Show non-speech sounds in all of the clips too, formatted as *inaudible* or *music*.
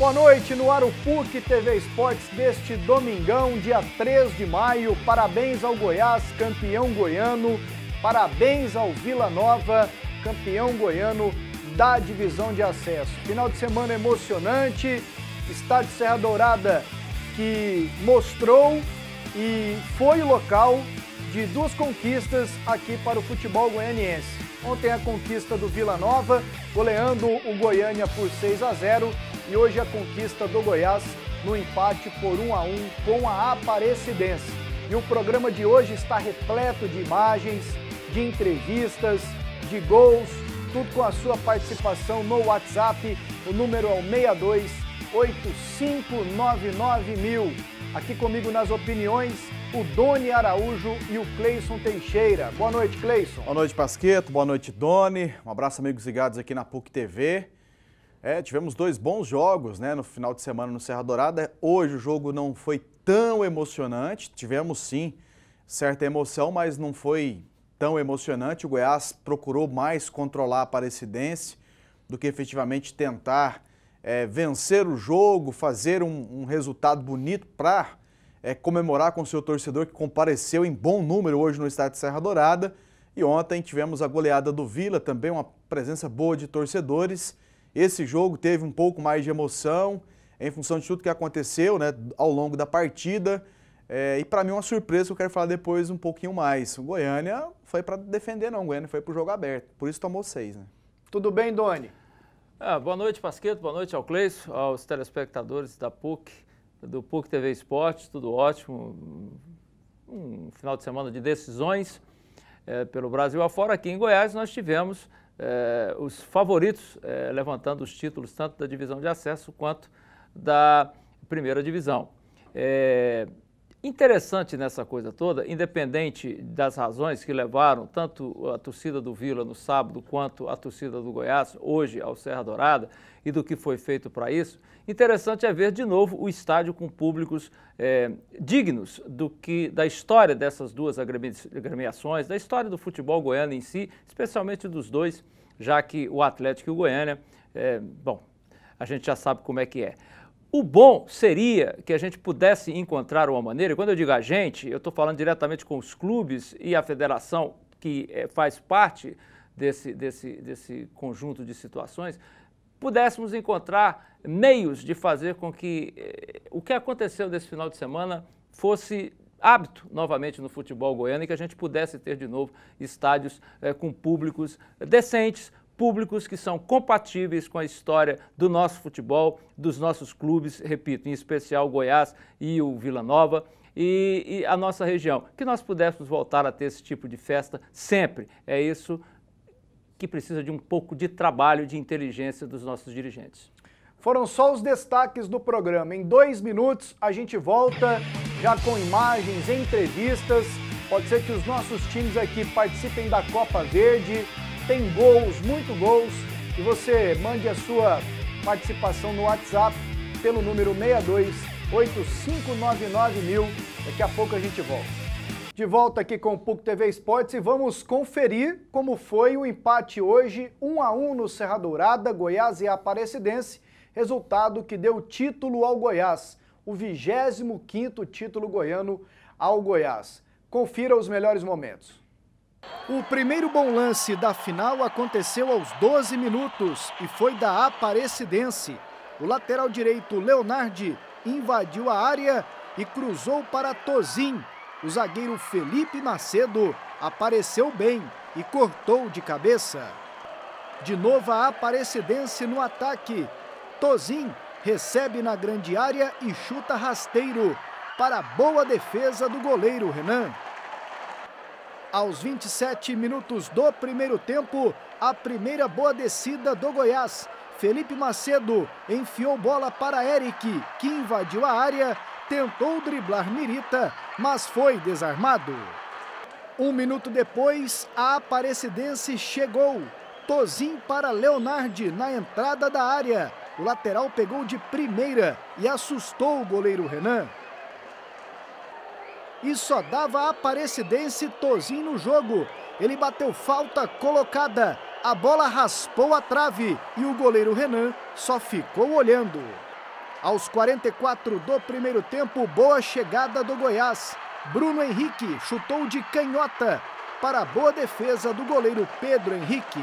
Boa noite no Arupuc TV Esportes deste domingão, dia 3 de maio. Parabéns ao Goiás, campeão goiano. Parabéns ao Vila Nova, campeão goiano da divisão de acesso. Final de semana emocionante. Estádio Serra Dourada que mostrou e foi o local de duas conquistas aqui para o futebol goianiense. Ontem a conquista do Vila Nova, goleando o Goiânia por 6 a 0 e hoje a conquista do Goiás no empate por 1 a 1 com a Aparecidense. E o programa de hoje está repleto de imagens, de entrevistas, de gols, tudo com a sua participação no WhatsApp. O número é o 62 Aqui comigo nas opiniões, o Doni Araújo e o Cleison Teixeira. Boa noite, Cleison. Boa noite, Pasqueto. Boa noite, Doni. Um abraço, amigos ligados aqui na PUC TV. É, tivemos dois bons jogos né, no final de semana no Serra Dourada. Hoje o jogo não foi tão emocionante. Tivemos sim certa emoção, mas não foi tão emocionante. O Goiás procurou mais controlar a Aparecidense do que efetivamente tentar é, vencer o jogo, fazer um, um resultado bonito para é, comemorar com seu torcedor que compareceu em bom número hoje no estádio Serra Dourada. E ontem tivemos a goleada do Vila, também uma presença boa de torcedores. Esse jogo teve um pouco mais de emoção em função de tudo que aconteceu né, ao longo da partida. É, e para mim é uma surpresa que eu quero falar depois um pouquinho mais. O Goiânia foi para defender não, o Goiânia foi para o jogo aberto, por isso tomou seis. Né? Tudo bem, Doni? Ah, boa noite, Pasqueto, boa noite ao Cleison, aos telespectadores da PUC, do PUC TV Esporte, tudo ótimo. Um final de semana de decisões é, pelo Brasil afora. Aqui em Goiás nós tivemos eh, os favoritos, eh, levantando os títulos tanto da divisão de acesso quanto da primeira divisão. É, interessante nessa coisa toda, independente das razões que levaram tanto a torcida do Vila no sábado quanto a torcida do Goiás hoje ao Serra Dourada e do que foi feito para isso, Interessante é ver de novo o estádio com públicos é, dignos do que da história dessas duas agremiações, da história do futebol goiano em si, especialmente dos dois, já que o Atlético e o Goiânia, é, bom, a gente já sabe como é que é. O bom seria que a gente pudesse encontrar uma maneira, e quando eu digo a gente, eu estou falando diretamente com os clubes e a federação que é, faz parte desse, desse, desse conjunto de situações, pudéssemos encontrar meios de fazer com que eh, o que aconteceu desse final de semana fosse hábito novamente no futebol goiano e que a gente pudesse ter de novo estádios eh, com públicos decentes, públicos que são compatíveis com a história do nosso futebol, dos nossos clubes, repito, em especial o Goiás e o Vila Nova. E, e, a nossa região, que nós pudéssemos voltar a ter esse tipo de festa sempre. É isso que precisa de um pouco de trabalho de inteligência dos nossos dirigentes. Foram só os destaques do programa. Em dois minutos a gente volta já com imagens, entrevistas. Pode ser que os nossos times aqui participem da Copa Verde. Tem gols, muito gols. E você mande a sua participação no WhatsApp pelo número 62 8599000. Daqui a pouco a gente volta. De volta aqui com o PUC TV Esportes e vamos conferir como foi o empate hoje, 1 a 1 no Serra Dourada, Goiás e Aparecidense, resultado que deu título ao Goiás, o 25º título goiano ao Goiás. Confira os melhores momentos. O primeiro bom lance da final aconteceu aos 12 minutos e foi da Aparecidense. O lateral direito Leonardi invadiu a área e cruzou para Tozin, o zagueiro Felipe Macedo apareceu bem e cortou de cabeça. De novo a Aparecidense no ataque. Tozin recebe na grande área e chuta rasteiro para a boa defesa do goleiro Renan. Aos 27 minutos do primeiro tempo, a primeira boa descida do Goiás. Felipe Macedo enfiou bola para Eric, que invadiu a área tentou driblar Mirita, mas foi desarmado. Um minuto depois, a Aparecidense chegou. Tozin para Leonardi na entrada da área. O lateral pegou de primeira e assustou o goleiro Renan. E só dava a Aparecidense Tozin no jogo. Ele bateu falta colocada. A bola raspou a trave e o goleiro Renan só ficou olhando. Aos 44 do primeiro tempo, boa chegada do Goiás. Bruno Henrique chutou de canhota para a boa defesa do goleiro Pedro Henrique.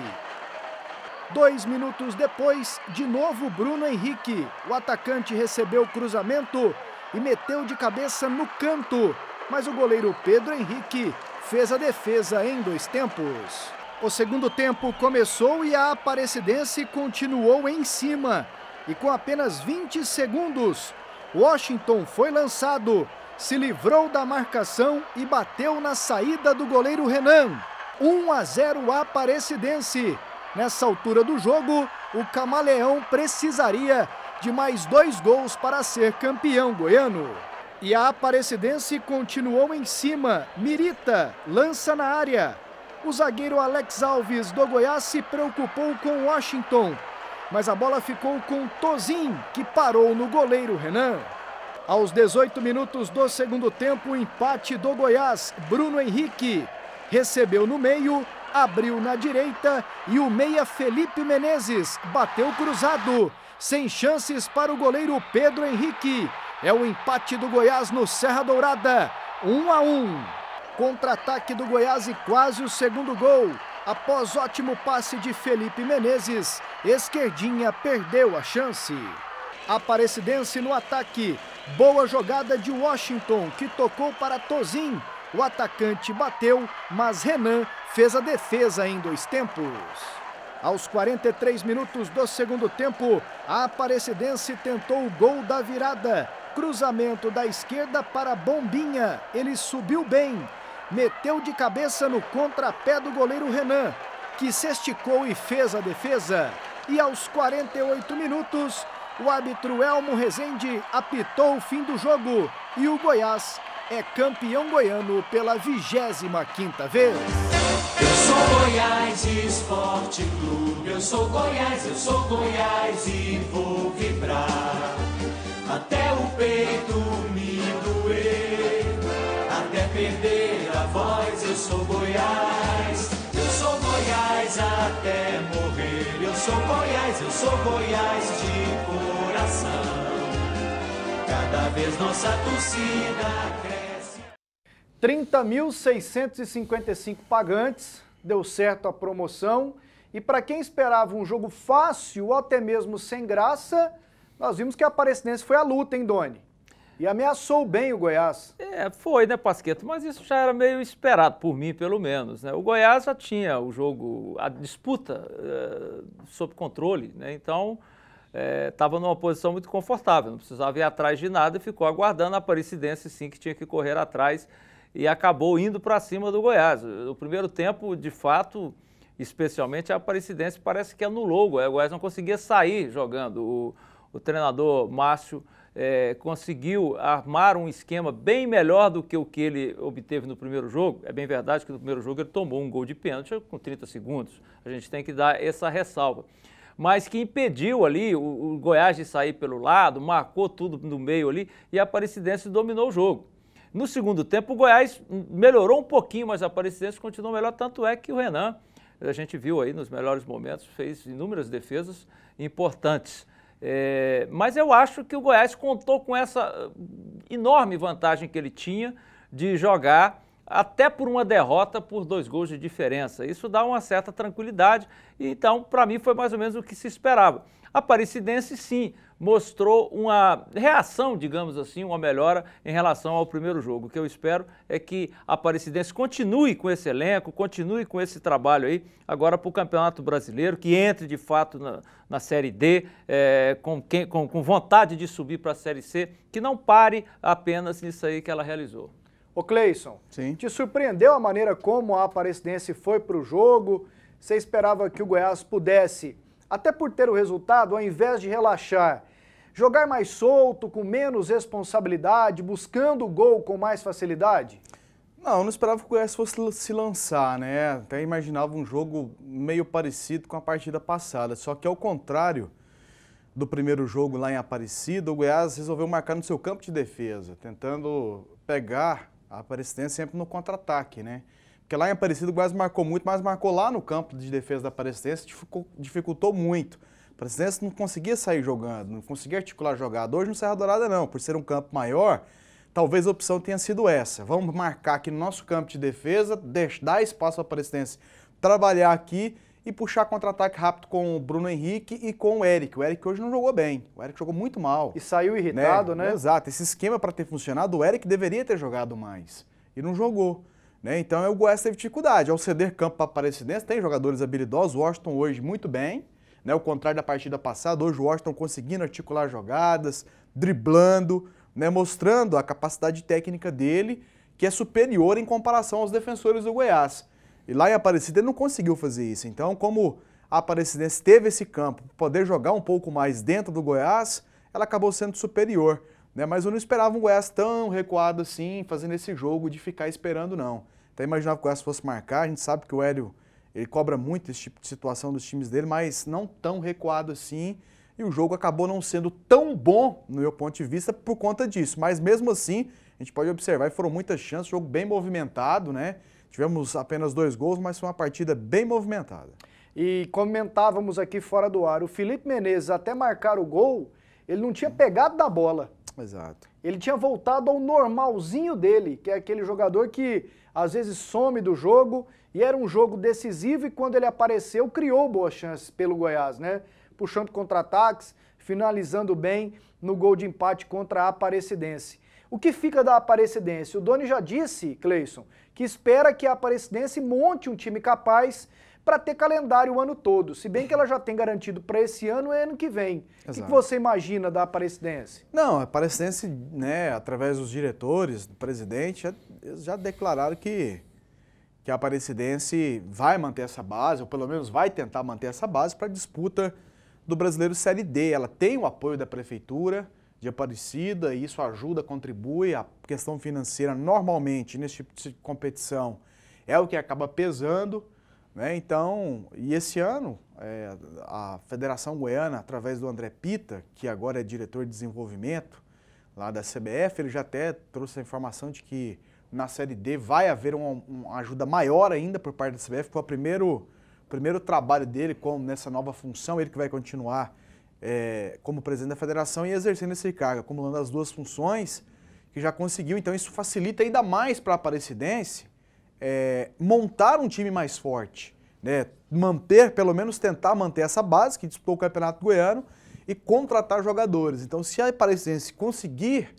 Dois minutos depois, de novo Bruno Henrique. O atacante recebeu o cruzamento e meteu de cabeça no canto, mas o goleiro Pedro Henrique fez a defesa em dois tempos. O segundo tempo começou e a Aparecidense continuou em cima e com apenas 20 segundos, Washington foi lançado, se livrou da marcação e bateu na saída do goleiro Renan. 1 a 0 Aparecidense. Nessa altura do jogo, o Camaleão precisaria de mais dois gols para ser campeão goiano. E a Aparecidense continuou em cima. Mirita lança na área. O zagueiro Alex Alves do Goiás se preocupou com Washington mas a bola ficou com Tozin, que parou no goleiro Renan. Aos 18 minutos do segundo tempo, o empate do Goiás, Bruno Henrique. Recebeu no meio, abriu na direita e o meia Felipe Menezes bateu cruzado. Sem chances para o goleiro Pedro Henrique. É o empate do Goiás no Serra Dourada. 1 um a 1. Um. Contra-ataque do Goiás e quase o segundo gol. Após ótimo passe de Felipe Menezes, esquerdinha perdeu a chance. Aparecidense no ataque. Boa jogada de Washington, que tocou para Tozin. O atacante bateu, mas Renan fez a defesa em dois tempos. Aos 43 minutos do segundo tempo, a Aparecidense tentou o gol da virada. Cruzamento da esquerda para Bombinha. Ele subiu bem meteu de cabeça no contrapé do goleiro Renan, que se esticou e fez a defesa. E aos 48 minutos, o árbitro Elmo Rezende apitou o fim do jogo e o Goiás é campeão goiano pela 25ª vez. Eu sou Goiás Esporte Clube, eu sou Goiás, eu sou Goiás e vou vibrar até o peito me doer até perder a voz. Eu sou Goiás, eu sou Goiás até morrer. Eu sou Goiás, eu sou Goiás de coração. Cada vez nossa torcida cresce. 30.655 pagantes, deu certo a promoção. E para quem esperava um jogo fácil ou até mesmo sem graça, nós vimos que a Aparecidense foi a luta, hein, Doni? E ameaçou bem o Goiás. É, foi, né, Pasqueto? Mas isso já era meio esperado, por mim pelo menos. Né? O Goiás já tinha o jogo, a disputa é, sob controle, né? Então estava eh, é, numa posição muito confortável, não precisava ir atrás de nada e ficou aguardando a Aparecidense, sim, que tinha que correr atrás e acabou indo para cima do Goiás. o primeiro tempo, de fato, especialmente a Aparecidense parece que anulou o Goiás, o Goiás não conseguia sair jogando. O, o treinador Márcio é, conseguiu armar um esquema bem melhor do que o que ele obteve no primeiro jogo. É bem verdade que no primeiro jogo ele tomou um gol de pênalti com 30 segundos. A gente tem que dar essa ressalva. Mas que impediu ali o, o Goiás de sair pelo lado, marcou tudo no meio ali e a Aparecidense dominou o jogo. No segundo tempo, o Goiás melhorou um pouquinho, mas a Aparecidense continuou melhor. Tanto é que o Renan, a gente viu aí nos melhores momentos, fez inúmeras defesas importantes. É, mas eu acho que o Goiás contou com essa uh, enorme vantagem que ele tinha de jogar até por uma derrota por dois gols de diferença. Isso dá uma certa tranquilidade, então para mim foi mais ou menos o que se esperava. A Paricidense, sim, mostrou uma reação, digamos assim, uma melhora em relação ao primeiro jogo. O que eu espero é que a Aparecidense continue com esse elenco, continue com esse trabalho aí, agora para o Campeonato Brasileiro, que entre de fato na, na Série D, é, com, quem, com, com vontade de subir para a Série C, que não pare apenas nisso aí que ela realizou. Ô Cleison, Sim. te surpreendeu a maneira como a Aparecidense foi para o jogo? Você esperava que o Goiás pudesse até por ter o resultado, ao invés de relaxar, jogar mais solto, com menos responsabilidade, buscando o gol com mais facilidade? Não, eu não esperava que o Goiás fosse se lançar, né? Até imaginava um jogo meio parecido com a partida passada, só que ao contrário do primeiro jogo lá em Aparecida, o Goiás resolveu marcar no seu campo de defesa, tentando pegar a Aparecidense sempre no contra-ataque, né? Porque lá em Aparecida o Goiás marcou muito, mas marcou lá no campo de defesa da Aparecidense, dificultou muito. A Aparecidense não conseguia sair jogando, não conseguia articular jogada. Hoje no Serra Dourada não, por ser um campo maior, talvez a opção tenha sido essa. Vamos marcar aqui no nosso campo de defesa, dar espaço para a Aparecidense trabalhar aqui e puxar contra-ataque rápido com o Bruno Henrique e com o Eric. O Eric hoje não jogou bem, o Eric jogou muito mal. E saiu irritado, né? né? Exato, esse esquema para ter funcionado, o Eric deveria ter jogado mais e não jogou. Né? Então o Goiás teve dificuldade. Ao é ceder campo para a Aparecidense, tem jogadores habilidosos. O Washington hoje muito bem, né? o contrário da partida passada. Hoje o Washington conseguindo articular jogadas, driblando, né? mostrando a capacidade técnica dele, que é superior em comparação aos defensores do Goiás. E lá em Aparecida ele não conseguiu fazer isso. Então, como a Aparecidense teve esse campo, poder jogar um pouco mais dentro do Goiás, ela acabou sendo superior. Né? Mas eu não esperava um Goiás tão recuado assim, fazendo esse jogo de ficar esperando, não. Até imaginava que o Goiás fosse marcar, a gente sabe que o Hélio ele cobra muito esse tipo de situação dos times dele, mas não tão recuado assim. E o jogo acabou não sendo tão bom, no meu ponto de vista, por conta disso. Mas mesmo assim, a gente pode observar, foram muitas chances, jogo bem movimentado, né? Tivemos apenas dois gols, mas foi uma partida bem movimentada. E comentávamos aqui fora do ar, o Felipe Menezes até marcar o gol, ele não tinha pegado da bola. Exato. Ele tinha voltado ao normalzinho dele, que é aquele jogador que às vezes some do jogo e era um jogo decisivo e quando ele apareceu criou boas chances pelo Goiás, né? Puxando contra-ataques, finalizando bem no gol de empate contra a Aparecidense. O que fica da Aparecidense? O Doni já disse, Cleison, que espera que a Aparecidense monte um time capaz para ter calendário o ano todo. Se bem que ela já tem garantido para esse ano e é ano que vem. O que, que, você imagina da Aparecidense? Não, a Aparecidense, né, através dos diretores, do presidente, já, já declararam que, que a Aparecidense vai manter essa base, ou pelo menos vai tentar manter essa base para a disputa do Brasileiro Série D. Ela tem o apoio da Prefeitura de Aparecida e isso ajuda, contribui. A questão financeira, normalmente, nesse tipo de competição, é o que acaba pesando. Né? Então, e esse ano, é, a Federação Goiana, através do André Pita, que agora é diretor de desenvolvimento lá da CBF, ele já até trouxe a informação de que na Série D vai haver uma, uma ajuda maior ainda por parte da CBF, foi o primeiro, primeiro trabalho dele com, nessa nova função, ele que vai continuar é, como presidente da federação e exercendo esse cargo, acumulando as duas funções que já conseguiu. Então, isso facilita ainda mais para a Aparecidense é, montar um time mais forte, né? manter, pelo menos tentar manter essa base que disputou o Campeonato Goiano e contratar jogadores. Então, se a Parisiense conseguir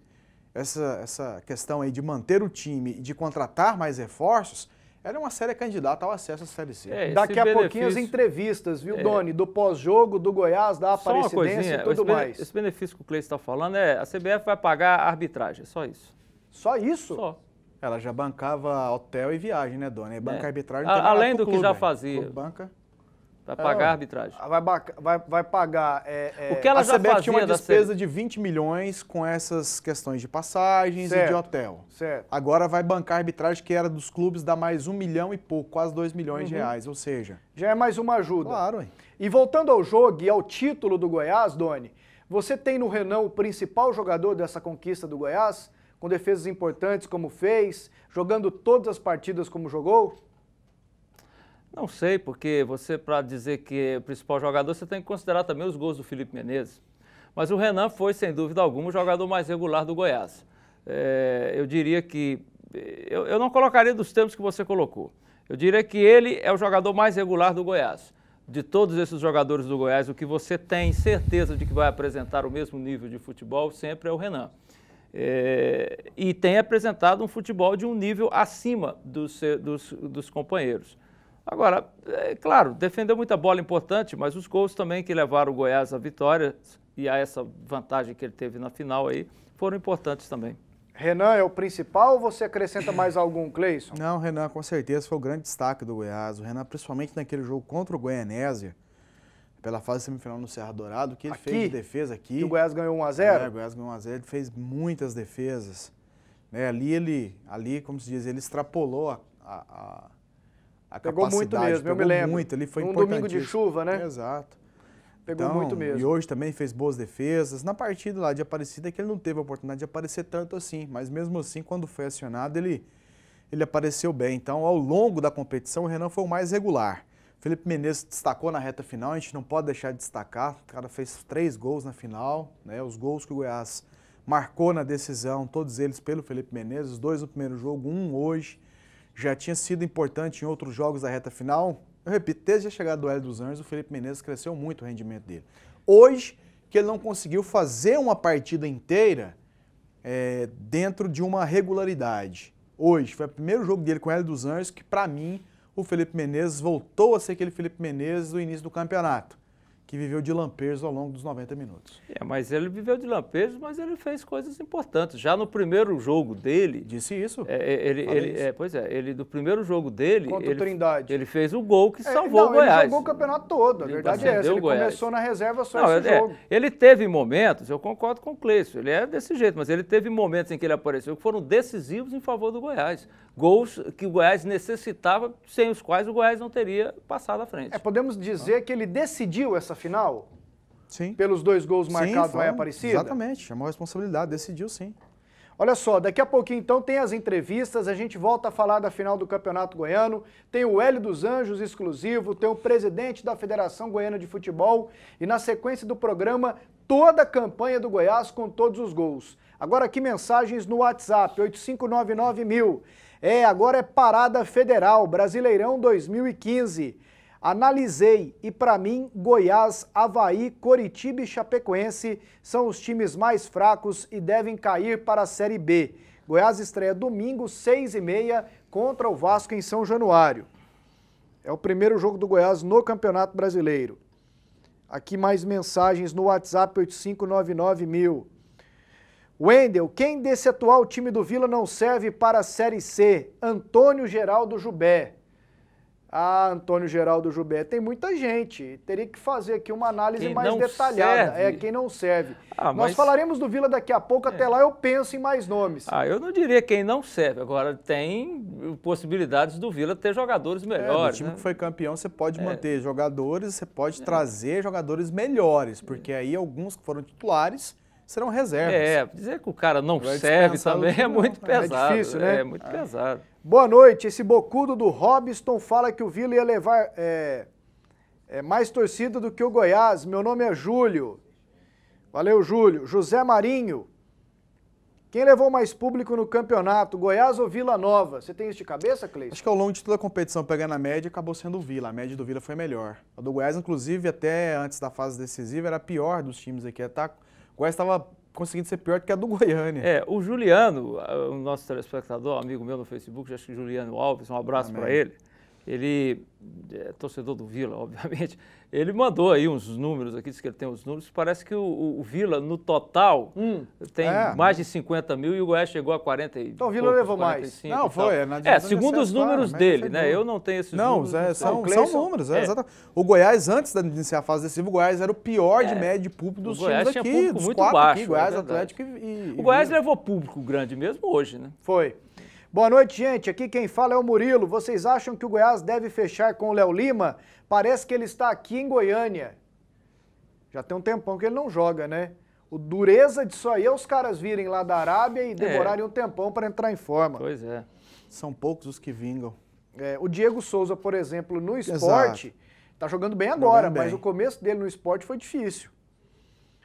essa, essa questão aí de manter o time e de contratar mais reforços, ela é uma séria candidata ao acesso à Série C. É, Daqui a benefício... pouquinho as entrevistas, viu, é... Doni? Do pós-jogo, do Goiás, da Aparecidense e tudo esse mais. Esse benefício que o Cleiton está falando é a CBF vai pagar a arbitragem, só isso. Só isso? Só. Ela já bancava hotel e viagem, né, dona? E banca é. arbitragem a, Além do que clube, já fazia. Clube banca. Ah, vai pagar é, a arbitragem. Vai, vai, vai pagar. É, o que ela a já CBF fazia tinha uma despesa de 20 milhões com essas questões de passagens certo, e de hotel. Certo. Agora vai bancar a arbitragem que era dos clubes, dá mais um milhão e pouco, quase dois milhões uhum. de reais. Ou seja. Já é mais uma ajuda. Claro, hein? E voltando ao jogo e ao título do Goiás, Doni, você tem no Renan o principal jogador dessa conquista do Goiás? com defesas importantes como fez, jogando todas as partidas como jogou? Não sei, porque você, para dizer que é o principal jogador, você tem que considerar também os gols do Felipe Menezes. Mas o Renan foi, sem dúvida alguma, o jogador mais regular do Goiás. É, eu diria que. É, eu, eu não colocaria dos termos que você colocou. Eu diria que ele é o jogador mais regular do Goiás de todos esses jogadores do Goiás, o que você tem certeza de que vai apresentar o mesmo nível de futebol sempre é o Renan. É, e tem apresentado um futebol de um nível acima dos, dos, dos companheiros. Agora, é claro, defendeu muita bola é importante, mas os gols também que levaram o Goiás à vitória e a essa vantagem que ele teve na final aí foram importantes também. Renan é o principal ou você acrescenta mais algum, Cleison? Não, Renan, com certeza foi o grande destaque do Goiás. O Renan, principalmente naquele jogo contra o Goianésia, pela fase semifinal no Serra Dourado, que ele aqui, fez de defesa aqui. o Goiás ganhou 1x0? É, o Goiás ganhou 1x0, ele fez muitas defesas. Né? Ali ele, ali, como se diz, ele extrapolou a, a, a pegou Muito mesmo, pegou eu me lembro. muito, ele foi um domingo de chuva, né? Exato. Pegou então, muito mesmo. E hoje também fez boas defesas. Na partida lá de Aparecida, que ele não teve a oportunidade de aparecer tanto assim, mas mesmo assim, quando foi acionado, ele, ele apareceu bem. Então, ao longo da competição, o Renan foi o mais regular. Felipe Menezes destacou na reta final, a gente não pode deixar de destacar. O cara fez três gols na final, né? Os gols que o Goiás marcou na decisão, todos eles pelo Felipe Menezes, dois no primeiro jogo, um hoje. Já tinha sido importante em outros jogos da reta final. Eu repito, desde a chegada do Hélio dos Anjos, o Felipe Menezes cresceu muito o rendimento dele. Hoje, que ele não conseguiu fazer uma partida inteira é, dentro de uma regularidade. Hoje, foi o primeiro jogo dele com o Hélio dos Anjos que, para mim, o Felipe Menezes voltou a ser aquele Felipe Menezes do início do campeonato, que viveu de lampejos ao longo dos 90 minutos. É, mas ele viveu de lampejos, mas ele fez coisas importantes. Já no primeiro jogo dele. Disse isso? É, é ele, ele isso. É, pois é, ele do primeiro jogo dele. Contra ele, Trindade. Ele fez o gol que é, salvou não, o Goiás. Ele jogou o campeonato todo, a ele verdade é essa. Ele começou na reserva só não, esse é, jogo. ele teve momentos, eu concordo com o Cleiton, ele é desse jeito, mas ele teve momentos em que ele apareceu que foram decisivos em favor do Goiás gols que o Goiás necessitava, sem os quais o Goiás não teria passado à frente. É, podemos dizer ah. que ele decidiu essa final? Sim. Pelos dois gols marcados lá em Exatamente, chamou a responsabilidade, decidiu sim. Olha só, daqui a pouquinho então tem as entrevistas, a gente volta a falar da final do Campeonato Goiano, tem o Hélio dos Anjos exclusivo, tem o presidente da Federação Goiana de Futebol e na sequência do programa toda a campanha do Goiás com todos os gols. Agora que mensagens no WhatsApp, 8599000. É, agora é parada federal, Brasileirão 2015. Analisei e para mim Goiás, Havaí, Coritiba e Chapecoense são os times mais fracos e devem cair para a Série B. Goiás estreia domingo, 6 e meia, contra o Vasco em São Januário. É o primeiro jogo do Goiás no Campeonato Brasileiro. Aqui mais mensagens no WhatsApp 8599000. Wendel, quem desse atual time do Vila não serve para a Série C? Antônio Geraldo Jubé. Ah, Antônio Geraldo Jubé, tem muita gente. Teria que fazer aqui uma análise quem mais detalhada. É, serve. É quem não serve. Ah, Nós mas... falaremos do Vila daqui a pouco, é. até lá eu penso em mais nomes. Ah, eu não diria quem não serve. Agora tem possibilidades do Vila ter jogadores melhores. É, do time né? que foi campeão, você pode é. manter jogadores, você pode é. trazer jogadores melhores, porque é. aí alguns que foram titulares serão reservas. É, dizer que o cara não Vai serve também é muito pesado. É difícil, né? É, é muito ah. pesado. Boa noite. Esse bocudo do Robson fala que o Vila ia levar é, é mais torcida do que o Goiás. Meu nome é Júlio. Valeu, Júlio. José Marinho. Quem levou mais público no campeonato, Goiás ou Vila Nova? Você tem isso de cabeça, Cleiton? Acho que ao longo de toda a competição, pegando a média, acabou sendo o Vila. A média do Vila foi melhor. A do Goiás, inclusive, até antes da fase decisiva, era a pior dos times aqui. Tá Goiás estava conseguindo ser pior do que a do Goiânia. É, o Juliano, o nosso telespectador, amigo meu no Facebook, acho que Juliano Alves, um abraço para ele ele é torcedor do Vila, *laughs* obviamente, ele mandou aí uns números aqui, disse que ele tem os números, parece que o, o Vila, no total, hum, tem é. mais de 50 mil e o Goiás chegou a 40 Então o Vila levou mais. Não, foi. é, segundo os números claro, dele, né? Eu não tenho esses não, números. É, são, não, são, números, é, exatamente. O Goiás, antes de iniciar a fase decisiva, o Goiás era o pior de é. média de público dos times aqui, público dos muito quatro baixo, aqui, é Goiás, Atlético e, e... O Goiás e... levou público grande mesmo hoje, né? Foi. Boa noite, gente. Aqui quem fala é o Murilo. Vocês acham que o Goiás deve fechar com o Léo Lima? Parece que ele está aqui em Goiânia. Já tem um tempão que ele não joga, né? O dureza disso aí é os caras virem lá da Arábia e é. demorarem é. um tempão para entrar em forma. Pois é. São poucos os que vingam. É, o Diego Souza, por exemplo, no esporte, está jogando bem agora, jogando bem. mas o começo dele no esporte foi difícil.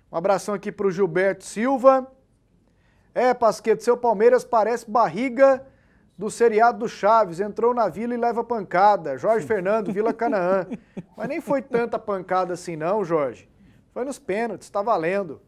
Um abração aqui para o Gilberto Silva. É, Pasqueto, seu Palmeiras parece barriga do seriado do Chaves, entrou na vila e leva pancada. Jorge Fernando, Vila *laughs* Canaã. Mas nem foi tanta pancada assim não, Jorge. Foi nos pênaltis, está valendo.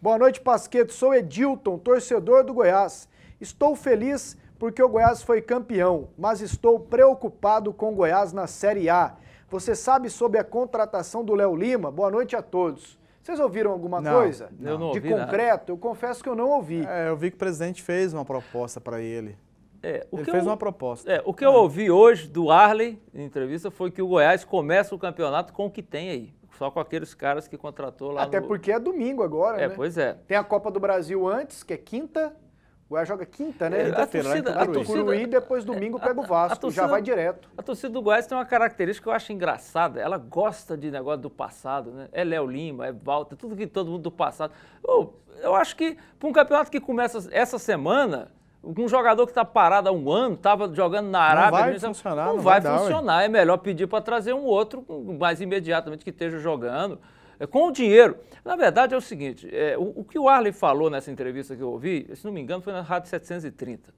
Boa noite, Pasqueto. Sou Edilton, torcedor do Goiás. Estou feliz porque o Goiás foi campeão, mas estou preocupado com o Goiás na Série A. Você sabe sobre a contratação do Léo Lima? Boa noite a todos. Vocês ouviram alguma não, coisa? Eu não, de ouvi. De concreto, nada. eu confesso que eu não ouvi. É, eu vi que o presidente fez uma proposta para ele. É, Ele fez eu, uma proposta. É, o que eu ah. ouvi hoje do Arley, em entrevista, foi que o Goiás começa o campeonato com o que tem aí. Só com aqueles caras que contratou lá Até no... porque é domingo agora, é, né? Pois é. Tem a Copa do Brasil antes, que é quinta. O Goiás joga quinta, né? É, Quinta-feira, né? Então a torcida, Curuí, depois domingo é, pega o Vasco, a, a torcida, já vai direto. A torcida do Goiás tem uma característica que eu acho engraçada. Ela gosta de negócio do passado, né? É Léo Lima, é Walter, tudo que todo mundo do passado. Eu, eu acho que para um campeonato que começa essa semana, um jogador que está parado há um ano, estava jogando na Arábia. Não vai assim, funcionar. Não, não vai, vai funcionar. É melhor pedir para trazer um outro mais imediatamente que esteja jogando. É, com o dinheiro. Na verdade é o seguinte: é, o, o, que o Arley falou nessa entrevista que eu ouvi, se não me engano, foi na Rádio 730.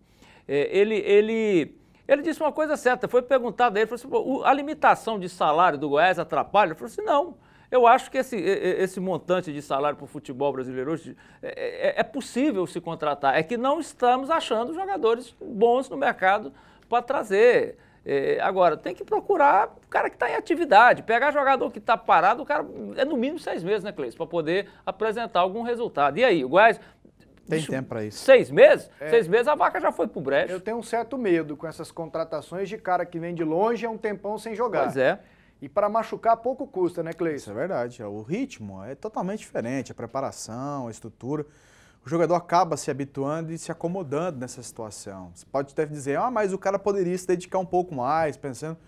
É, ele, ele, ele disse uma coisa certa. Foi perguntado a ele: falou assim, a limitação de salário do Goiás atrapalha? Ele falou assim: não. Eu acho que esse, esse montante de salário para o futebol brasileiro hoje é, é, é possível se contratar. É que não estamos achando jogadores bons no mercado para trazer. É, agora, tem que procurar o cara que está em atividade. Pegar jogador que está parado, o cara é no mínimo seis meses, né, Cleice? Para poder apresentar algum resultado. E aí, o Goiás. Tem tempo para isso. Seis meses? É. Seis meses a vaca já foi pro brejo. Eu tenho um certo medo com essas contratações de cara que vem de longe há é um tempão sem jogar. Pois é. E para machucar pouco custa, né, Cleiton? Isso é verdade. O ritmo é totalmente diferente, a preparação, a estrutura. O jogador acaba se habituando e se acomodando nessa situação. Você pode até dizer, ah, mas o cara poderia se dedicar um pouco mais, pensando.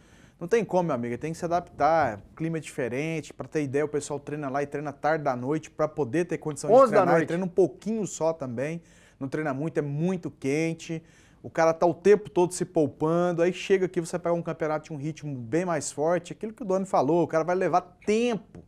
Não tem como, meu amigo, tem que se adaptar. O clima é diferente, para ter ideia, o pessoal treina lá e treina tarde da noite para poder ter condição de treinar. Da noite. E treina um pouquinho só também. Não treina muito, é muito quente o cara tá o tempo todo se poupando, aí chega aqui, você pega um campeonato de um ritmo bem mais forte, aquilo que o Doni falou, o cara vai levar tempo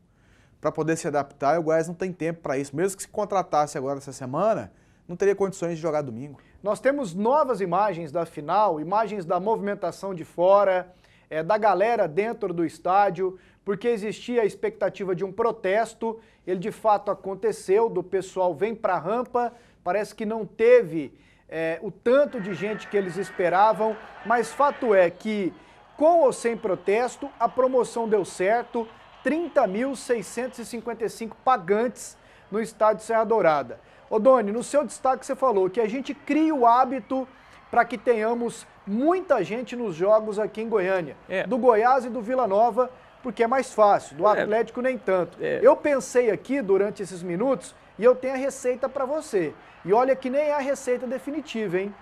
para poder se adaptar, e o Goiás não tem tempo para isso. Mesmo que se contratasse agora essa semana, não teria condições de jogar domingo. Nós temos novas imagens da final, imagens da movimentação de fora, é, da galera dentro do estádio, porque existia a expectativa de um protesto, ele de fato aconteceu, do pessoal vem para a rampa, parece que não teve é, o tanto de gente que eles esperavam, mas fato é que, com ou sem protesto, a promoção deu certo. 30.655 pagantes no estádio Serra Dourada. Doni, no seu destaque você falou que a gente cria o hábito para que tenhamos muita gente nos jogos aqui em Goiânia, é. do Goiás e do Vila Nova, porque é mais fácil. Do é. Atlético, nem tanto. É. Eu pensei aqui durante esses minutos e eu tenho a receita para você. E olha que nem é a receita definitiva, hein?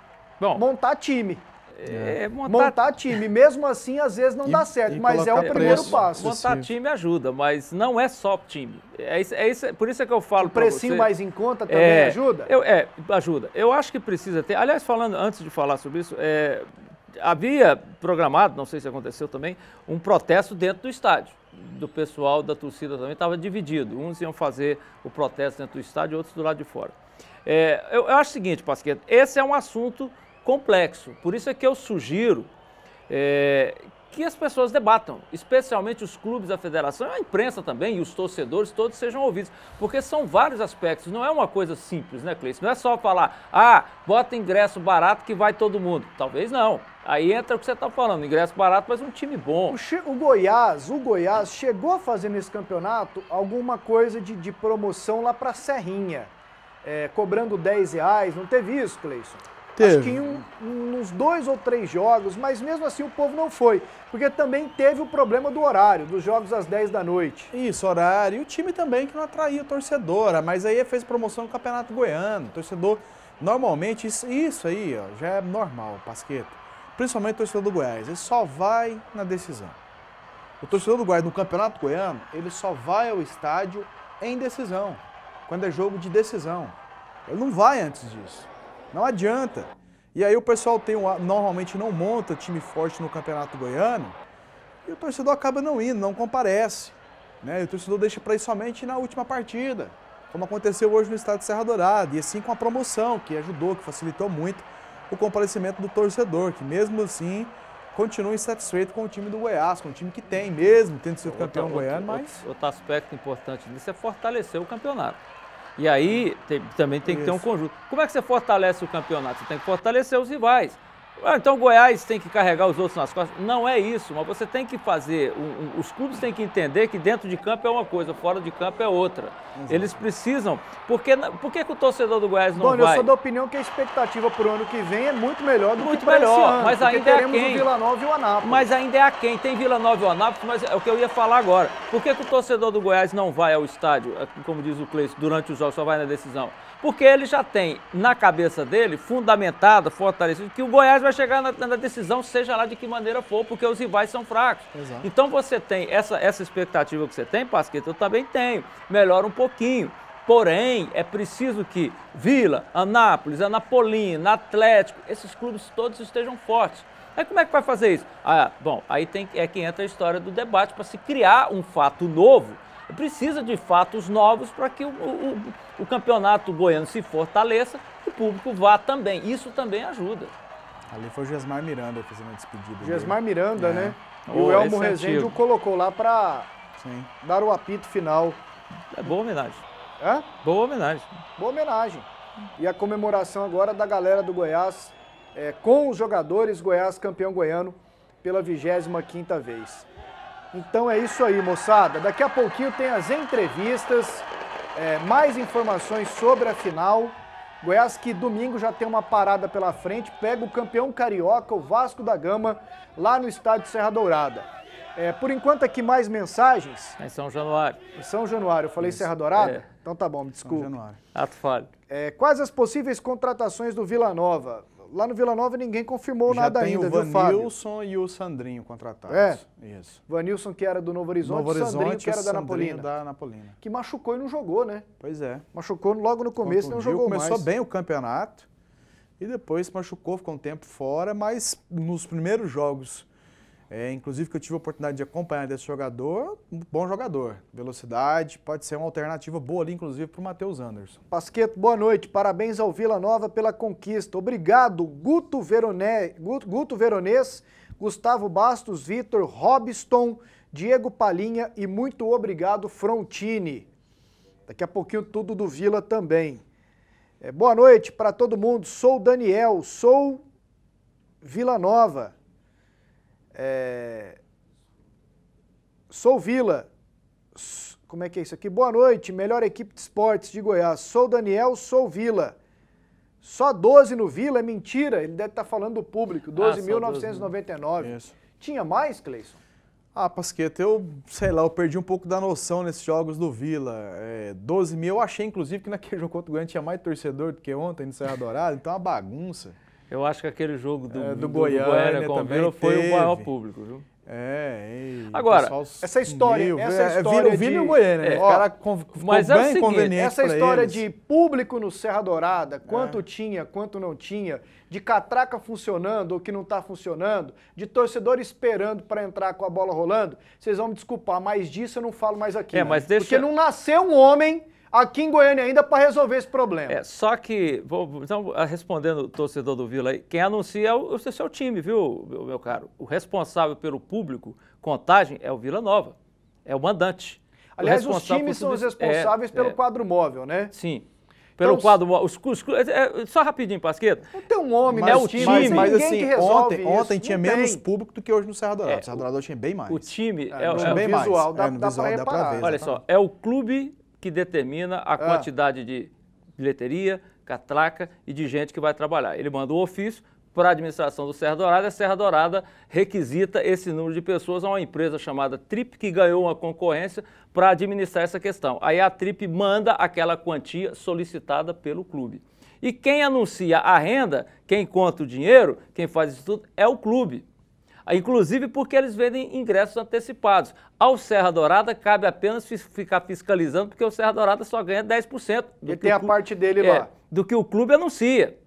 Bom, montar time. É, é. montar... montar... time. Mesmo assim, às vezes não e, dá certo, mas é o primeiro preço. passo. Montar time ajuda, mas não é só time. É, isso, é isso, por isso é que eu falo para você. Precinho mais em conta também é, ajuda? Eu, é, ajuda. Eu acho que precisa ter. Aliás, falando, antes de falar sobre isso, é, havia programado, não sei se aconteceu também, um protesto dentro do estádio. Do pessoal da torcida também estava dividido. Uns iam fazer o protesto dentro do estádio, outros do lado de fora. É, eu, eu, acho o seguinte, Pasqueta, esse é um assunto complexo. Por isso é que eu sugiro é, que as pessoas debatam, especialmente os clubes, a federação, a imprensa também e os torcedores, todos sejam ouvidos, porque são vários aspectos, não é uma coisa simples, né, Cleice? Não é só falar, ah, bota ingresso barato que vai todo mundo. Talvez não. Aí entra o que você está falando, ingresso barato, mas um time bom. O, o, Goiás, o Goiás chegou a fazer nesse campeonato alguma coisa de, de promoção lá para Serrinha, é, cobrando 10 reais, não teve isso, Cleison? Teve. Acho que em um, uns dois ou três jogos, mas mesmo assim o povo não foi. Porque também teve o problema do horário, dos jogos às 10 da noite. Isso, horário. E o time também que não atraía torcedora, ah, mas aí fez promoção no Campeonato Goiano. Torcedor, normalmente, isso, isso aí ó, já é normal, Pasqueto. Principalmente o torcedor do Goiás, ele só vai na decisão. O torcedor do Goiás no Campeonato Goiano, ele só vai ao estádio em decisão, quando é jogo de decisão. Ele não vai antes disso. Não adianta. E aí o pessoal tem um, normalmente não monta time forte no Campeonato Goiano e o torcedor acaba não indo, não comparece. Né? E o torcedor deixa para ir somente na última partida, como aconteceu hoje no estado de Serra Dourada. E assim com a promoção, que ajudou, que facilitou muito o comparecimento do torcedor, que mesmo assim continua insatisfeito com o time do Goiás, com o time que tem mesmo, tendo sido campeão outro, goiano, mas... Outro, outro aspecto importante disso é fortalecer o campeonato. E aí tem, também tem Isso. que ter um conjunto. Como é que você fortalece o campeonato? Você tem que fortalecer os rivais. Ah, então Goiás tem que carregar os outros nas costas. Não é isso, mas você tem que fazer. Um, um, os clubes têm que entender que dentro de campo é uma coisa, fora de campo é outra. Exato. Eles precisam. Porque, por que, que o torcedor do Goiás não Bom, vai? Bom, eu sou da opinião que a expectativa para o ano que vem é muito melhor do muito que melhor, esse ano, mas ainda é teremos é quem. o Vila Nova e o Anápolis. Mas ainda é a quem. Tem Vila Nova e o Anápolis, mas é o que eu ia falar agora. Por que, que o torcedor do Goiás não vai ao estádio, é, como diz o Cleiton, durante os jogos, só vai na decisão? Porque ele já tem na cabeça dele, fundamentado, fortalecido, que o Goiás vai chegar na, na, decisão, seja lá de que maneira for, porque os rivais são fracos. Exato. Então você tem essa, essa expectativa que você tem, Pasqueta, eu também tenho. Melhora um pouquinho. Porém, é preciso que Vila, Anápolis, Anapolina, Atlético, esses clubes todos estejam fortes. Aí como é que vai fazer isso? Ah, bom, aí tem, é que entra a história do debate. Para se criar um fato novo, precisa de fatos novos para que o, o, o campeonato goiano se fortaleça e o público vá também. Isso também ajuda. Ali foi o Gesmar Miranda fazendo a despedida. Gesmar dele. Miranda, é. né? E oh, o é Elmo Rezende antigo. o colocou lá para dar o apito final. É boa homenagem. É? Boa homenagem. Boa homenagem. E a comemoração agora da galera do Goiás, é, com os jogadores Goiás campeão goiano pela 25ª vez. Então é isso aí, moçada. Daqui a pouquinho tem as entrevistas, é, mais informações sobre a final. Goiás que domingo já tem uma parada pela frente, pega o campeão carioca, o Vasco da Gama, lá no estádio Serra Dourada. É, por enquanto aqui mais mensagens. Em São Januário. Em São Januário, eu falei Isso. Serra Dourada? É. Então tá bom, me desculpe São Januário. Ato falho. É, quais as possíveis contratações do Vila Nova? Lá no Vila Nova ninguém confirmou Já nada tem ainda, o viu, Fábio? Vanilson e o Sandrinho contratados. É. Isso. Vanilson, que era do Novo Horizonte, Novo Horizonte Sandrinho, que era da Napolina. da Napolina. Que machucou e não jogou, né? Pois é. Machucou logo no começo e não jogou começou mais. Começou bem o campeonato e depois machucou, ficou um tempo fora, mas nos primeiros jogos é, inclusive que eu tive a oportunidade de acompanhar desse jogador, um bom jogador. Velocidade, pode ser uma alternativa boa ali, inclusive, para o Matheus Anderson. Pasqueto, boa noite. Parabéns ao Vila Nova pela conquista. Obrigado, Guto, Veroné, Guto, Guto Veronês, Gustavo Bastos, Vitor, Robston, Diego Palinha e muito obrigado, Frontini. Daqui a pouquinho tudo do Vila também. É, boa noite para todo mundo. Sou Daniel, sou Vila Nova. É... Sou Vila. Como é que é isso aqui? Boa noite, melhor equipe de esportes de Goiás. Sou Daniel, sou Vila. Só 12 no Vila é mentira. Ele deve estar tá falando do público. 12.999. Ah, 12 Tinha mais, Cleison? Ah, Pasqueta, eu sei lá, eu perdi um pouco da noção nesses jogos do Vila. É, 12 mil, eu achei inclusive que naquele *laughs* jogo contra o Goiânia tinha mais torcedor do que ontem no Serra Dourada, então é uma bagunça. Eu acho que aquele jogo do, é, do, Goiânia, do Goiânia com o Vila foi o maior público, viu? É, Agora, essa história, viu, essa é, é história é, Vila, de, Goiânia, né? é, ó, ficou mas é bem é seguinte, conveniente essa história eles. de público no Serra Dourada, quanto é. tinha, quanto não tinha, de catraca funcionando ou que não está funcionando, de torcedor esperando para entrar com a bola rolando, vocês vão me desculpar, mas disso eu não falo mais aqui. É, né? mas deixa... Porque não nasceu um homem aqui em Goiânia ainda para resolver esse problema. É, só que, vou então, respondendo o torcedor do Vila aí, quem anuncia é o, seu time, viu, meu, meu caro? O responsável pelo público, contagem, é o Vila Nova, é o mandante. Aliás, os times são os é, responsáveis é, pelo é, quadro móvel, né? Sim. Pelo então, quadro móvel. Os, os, é, é só rapidinho, Pasqueta. Não tem um homem, mas, é o time. Mas, mas assim, ontem, isso, ontem tinha tem. menos público do que hoje no Serra Dourada. É, o Serra Dourada tinha bem mais. O time é, é, é, o visual, é, dá, é, no dá visual dá pra ver. Olha só, é o clube que determina a ah. quantidade de bilheteria, catraca e de gente que vai trabalhar. Ele manda o um ofício para a administração do Serra Dourada, a Serra Dourada requisita esse número de pessoas a uma empresa chamada TRIP, que ganhou uma concorrência para administrar essa questão. Aí a TRIP manda aquela quantia solicitada pelo clube. E quem anuncia a renda, quem conta o dinheiro, quem faz isso tudo, é o clube. Ah, inclusive porque eles vendem ingressos antecipados. Ao Serra Dourada cabe apenas ficar fiscalizando, porque o Serra Dourada só ganha 10%. Do e tem a clube, parte dele é, lá. Do que o clube anuncia.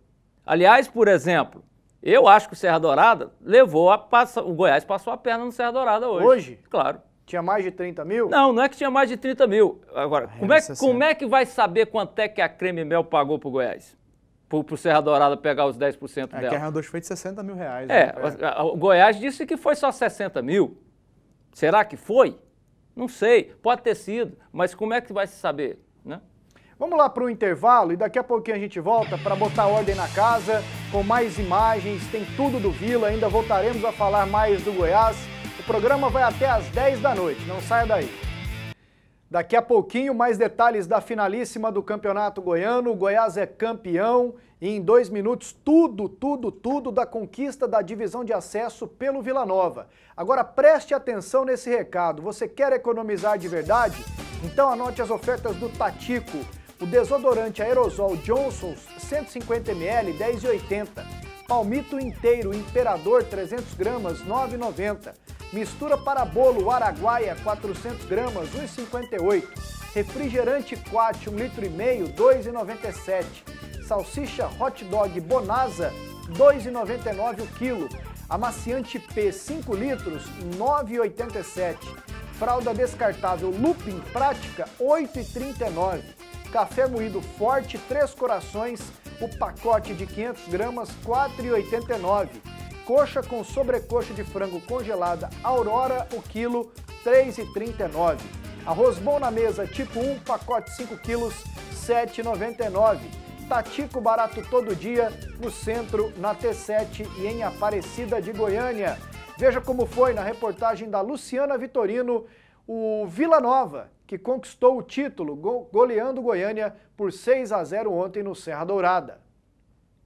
Aliás, por exemplo, eu acho que o Serra Dourada levou a passa, o Goiás passou a perna no Serra Dourada hoje. Hoje? Claro. Tinha mais de 30 mil? Não, não é que tinha mais de 30 mil. Agora, ah, como, é, como é, que vai saber quanto é que a Creme Mel pagou para o Goiás? para o Serra Dourada pegar os 10% é, dela. que arrendou foi de 60 mil reais. É, né? o Goiás disse que foi só 60 mil. Será que foi? Não sei, pode ter sido, mas como é que vai se saber, né? Vamos lá para o intervalo e daqui a pouquinho a gente volta para botar ordem na casa, com mais imagens, tem tudo do Vila, ainda voltaremos a falar mais do Goiás. O programa vai até às 10 da noite, não saia daí. Daqui a pouquinho, mais detalhes da finalíssima do Campeonato Goiano. O Goiás é campeão e em dois minutos, tudo, tudo, tudo da conquista da divisão de acesso pelo Vila Nova. Agora preste atenção nesse recado. Você quer economizar de verdade? Então anote as ofertas do Tatico. O desodorante aerosol Johnson's 150ml 10,80. Palmito inteiro Imperador 300 gramas 9,90. Mistura para bolo Araguaia 400 gramas 1,58. Refrigerante Quat 1,5 litro e meio 2,97. Salsicha hot dog Bonasa 2,99 o quilo. Amaciante P 5 litros 9,87. Fralda descartável looping Prática 8,39. Café moído forte Três Corações, o pacote de 500 gramas 4,89 coxa com sobrecoxa de frango congelada Aurora, o quilo, R$ 3,39. Arroz bom na mesa, tipo 1, pacote 5 quilos, R$ 7,99. Tatico barato todo dia, no centro, na T7 e em Aparecida de Goiânia. Veja como foi na reportagem da Luciana Vitorino, o Vila Nova, que conquistou o título, goleando Goiânia por 6 a 0 ontem no Serra Dourada.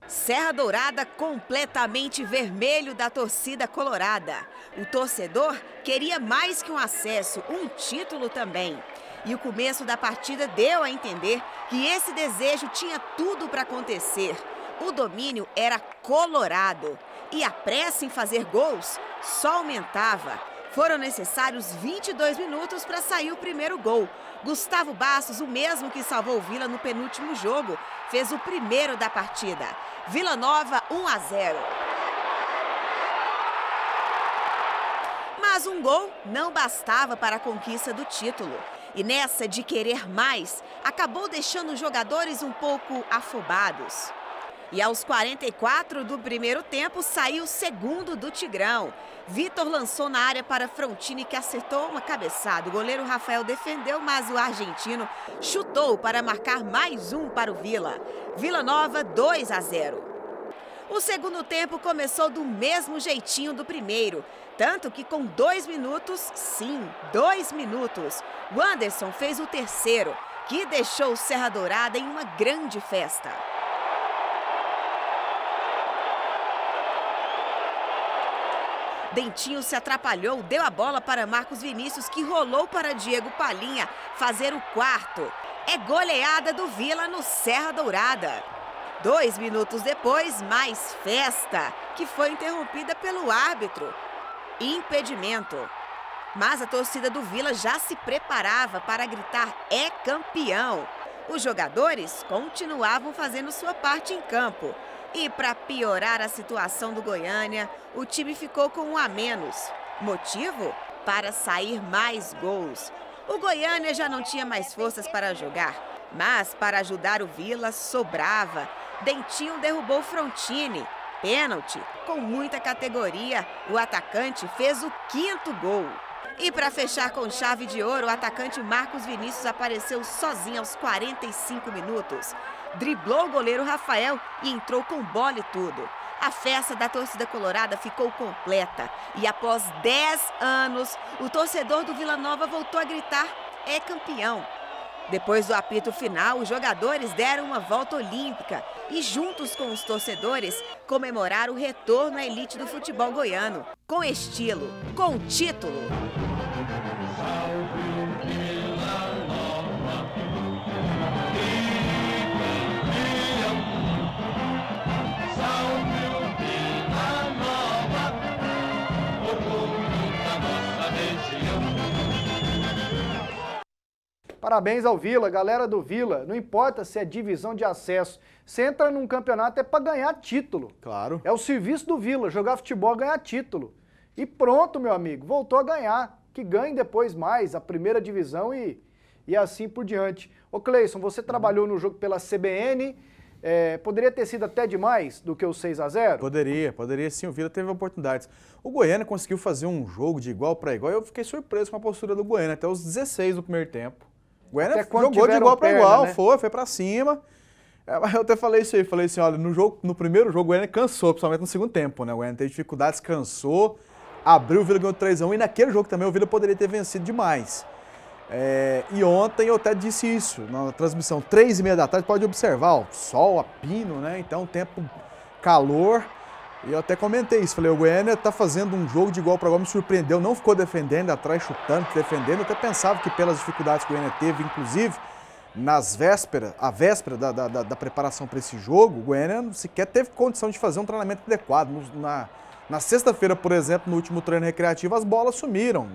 Serra Dourada completamente vermelho da torcida colorada. O torcedor queria mais que um acesso, um título também. E o começo da partida deu a entender que esse desejo tinha tudo para acontecer. O domínio era colorado e a pressa em fazer gols só aumentava. Foram necessários 22 minutos para sair o primeiro gol, Gustavo Bastos, o mesmo que salvou o Vila no penúltimo jogo, fez o primeiro da partida. Vila Nova 1 a 0. Mas um gol não bastava para a conquista do título. E nessa de querer mais, acabou deixando os jogadores um pouco afobados. E aos 44 do primeiro tempo saiu o segundo do Tigrão. Vitor lançou na área para Frontini, que acertou uma cabeçada. O goleiro Rafael defendeu, mas o argentino chutou para marcar mais um para o Vila. Vila Nova 2 a 0. O segundo tempo começou do mesmo jeitinho do primeiro. Tanto que com dois minutos, sim, dois minutos, o Anderson fez o terceiro, que deixou o Serra Dourada em uma grande festa. Dentinho se atrapalhou, deu a bola para Marcos Vinícius, que rolou para Diego Palinha fazer o quarto. É goleada do Vila no Serra Dourada. Dois minutos depois, mais festa, que foi interrompida pelo árbitro. Impedimento. Mas a torcida do Vila já se preparava para gritar é campeão. Os jogadores continuavam fazendo sua parte em campo, e para piorar a situação do Goiânia, o time ficou com um a menos. Motivo? Para sair mais gols. O Goiânia já não tinha mais forças para jogar, mas para ajudar o Vila sobrava. Dentinho derrubou Frontini. Pênalti, com muita categoria, o atacante fez o quinto gol. E para fechar com chave de ouro, o atacante Marcos Vinícius apareceu sozinho aos 45 minutos driblou o goleiro Rafael e entrou com bola e tudo. A festa da torcida colorada ficou completa e após 10 anos, o torcedor do Vila Nova voltou a gritar: é campeão. Depois do apito final, os jogadores deram uma volta olímpica e, juntos com os torcedores, comemoraram o retorno à elite do futebol goiano. Com estilo, com título. Parabéns ao Vila, galera do Vila. Não importa se é divisão de acesso. Você entra num campeonato é para ganhar título. Claro. É o serviço do Vila, jogar futebol, ganhar título. E pronto, meu amigo, voltou a ganhar. Que ganhe depois mais a primeira divisão e, e assim por diante. Ô Cleison, você trabalhou no jogo pela CBN, é, poderia ter sido até demais do que o 6 a 0 Poderia, poderia sim. O Vila teve oportunidades. O Goiânia conseguiu fazer um jogo de igual para igual. Eu fiquei surpreso com a postura do Goiânia até os 16 do primeiro tempo. Goiânia jogou de igual para igual, né? foi, foi para cima. É, eu até falei isso aí, falei assim, olha, no, jogo, no primeiro jogo o Goiânia cansou, principalmente no segundo tempo, né? O Goiânia teve dificuldades, cansou, abriu, o Vila ganhou 3x1 e naquele jogo também o Vila poderia ter vencido demais. É, e ontem eu até disse isso, na transmissão, três e meia da tarde, pode observar, ó, sol, apino, pino, né? Então tempo calor, e eu até comentei isso, falei, o Goiânia tá fazendo um jogo de igual para igual, me surpreendeu, não ficou defendendo, atrás chutando, defendendo, eu até pensava que pelas dificuldades que o Goiânia teve, inclusive, nas vésperas, a véspera da, da, da preparação para esse jogo, o Goiânia sequer teve condição de fazer um treinamento adequado. Na, na sexta-feira, por exemplo, no último treino recreativo, as bolas sumiram.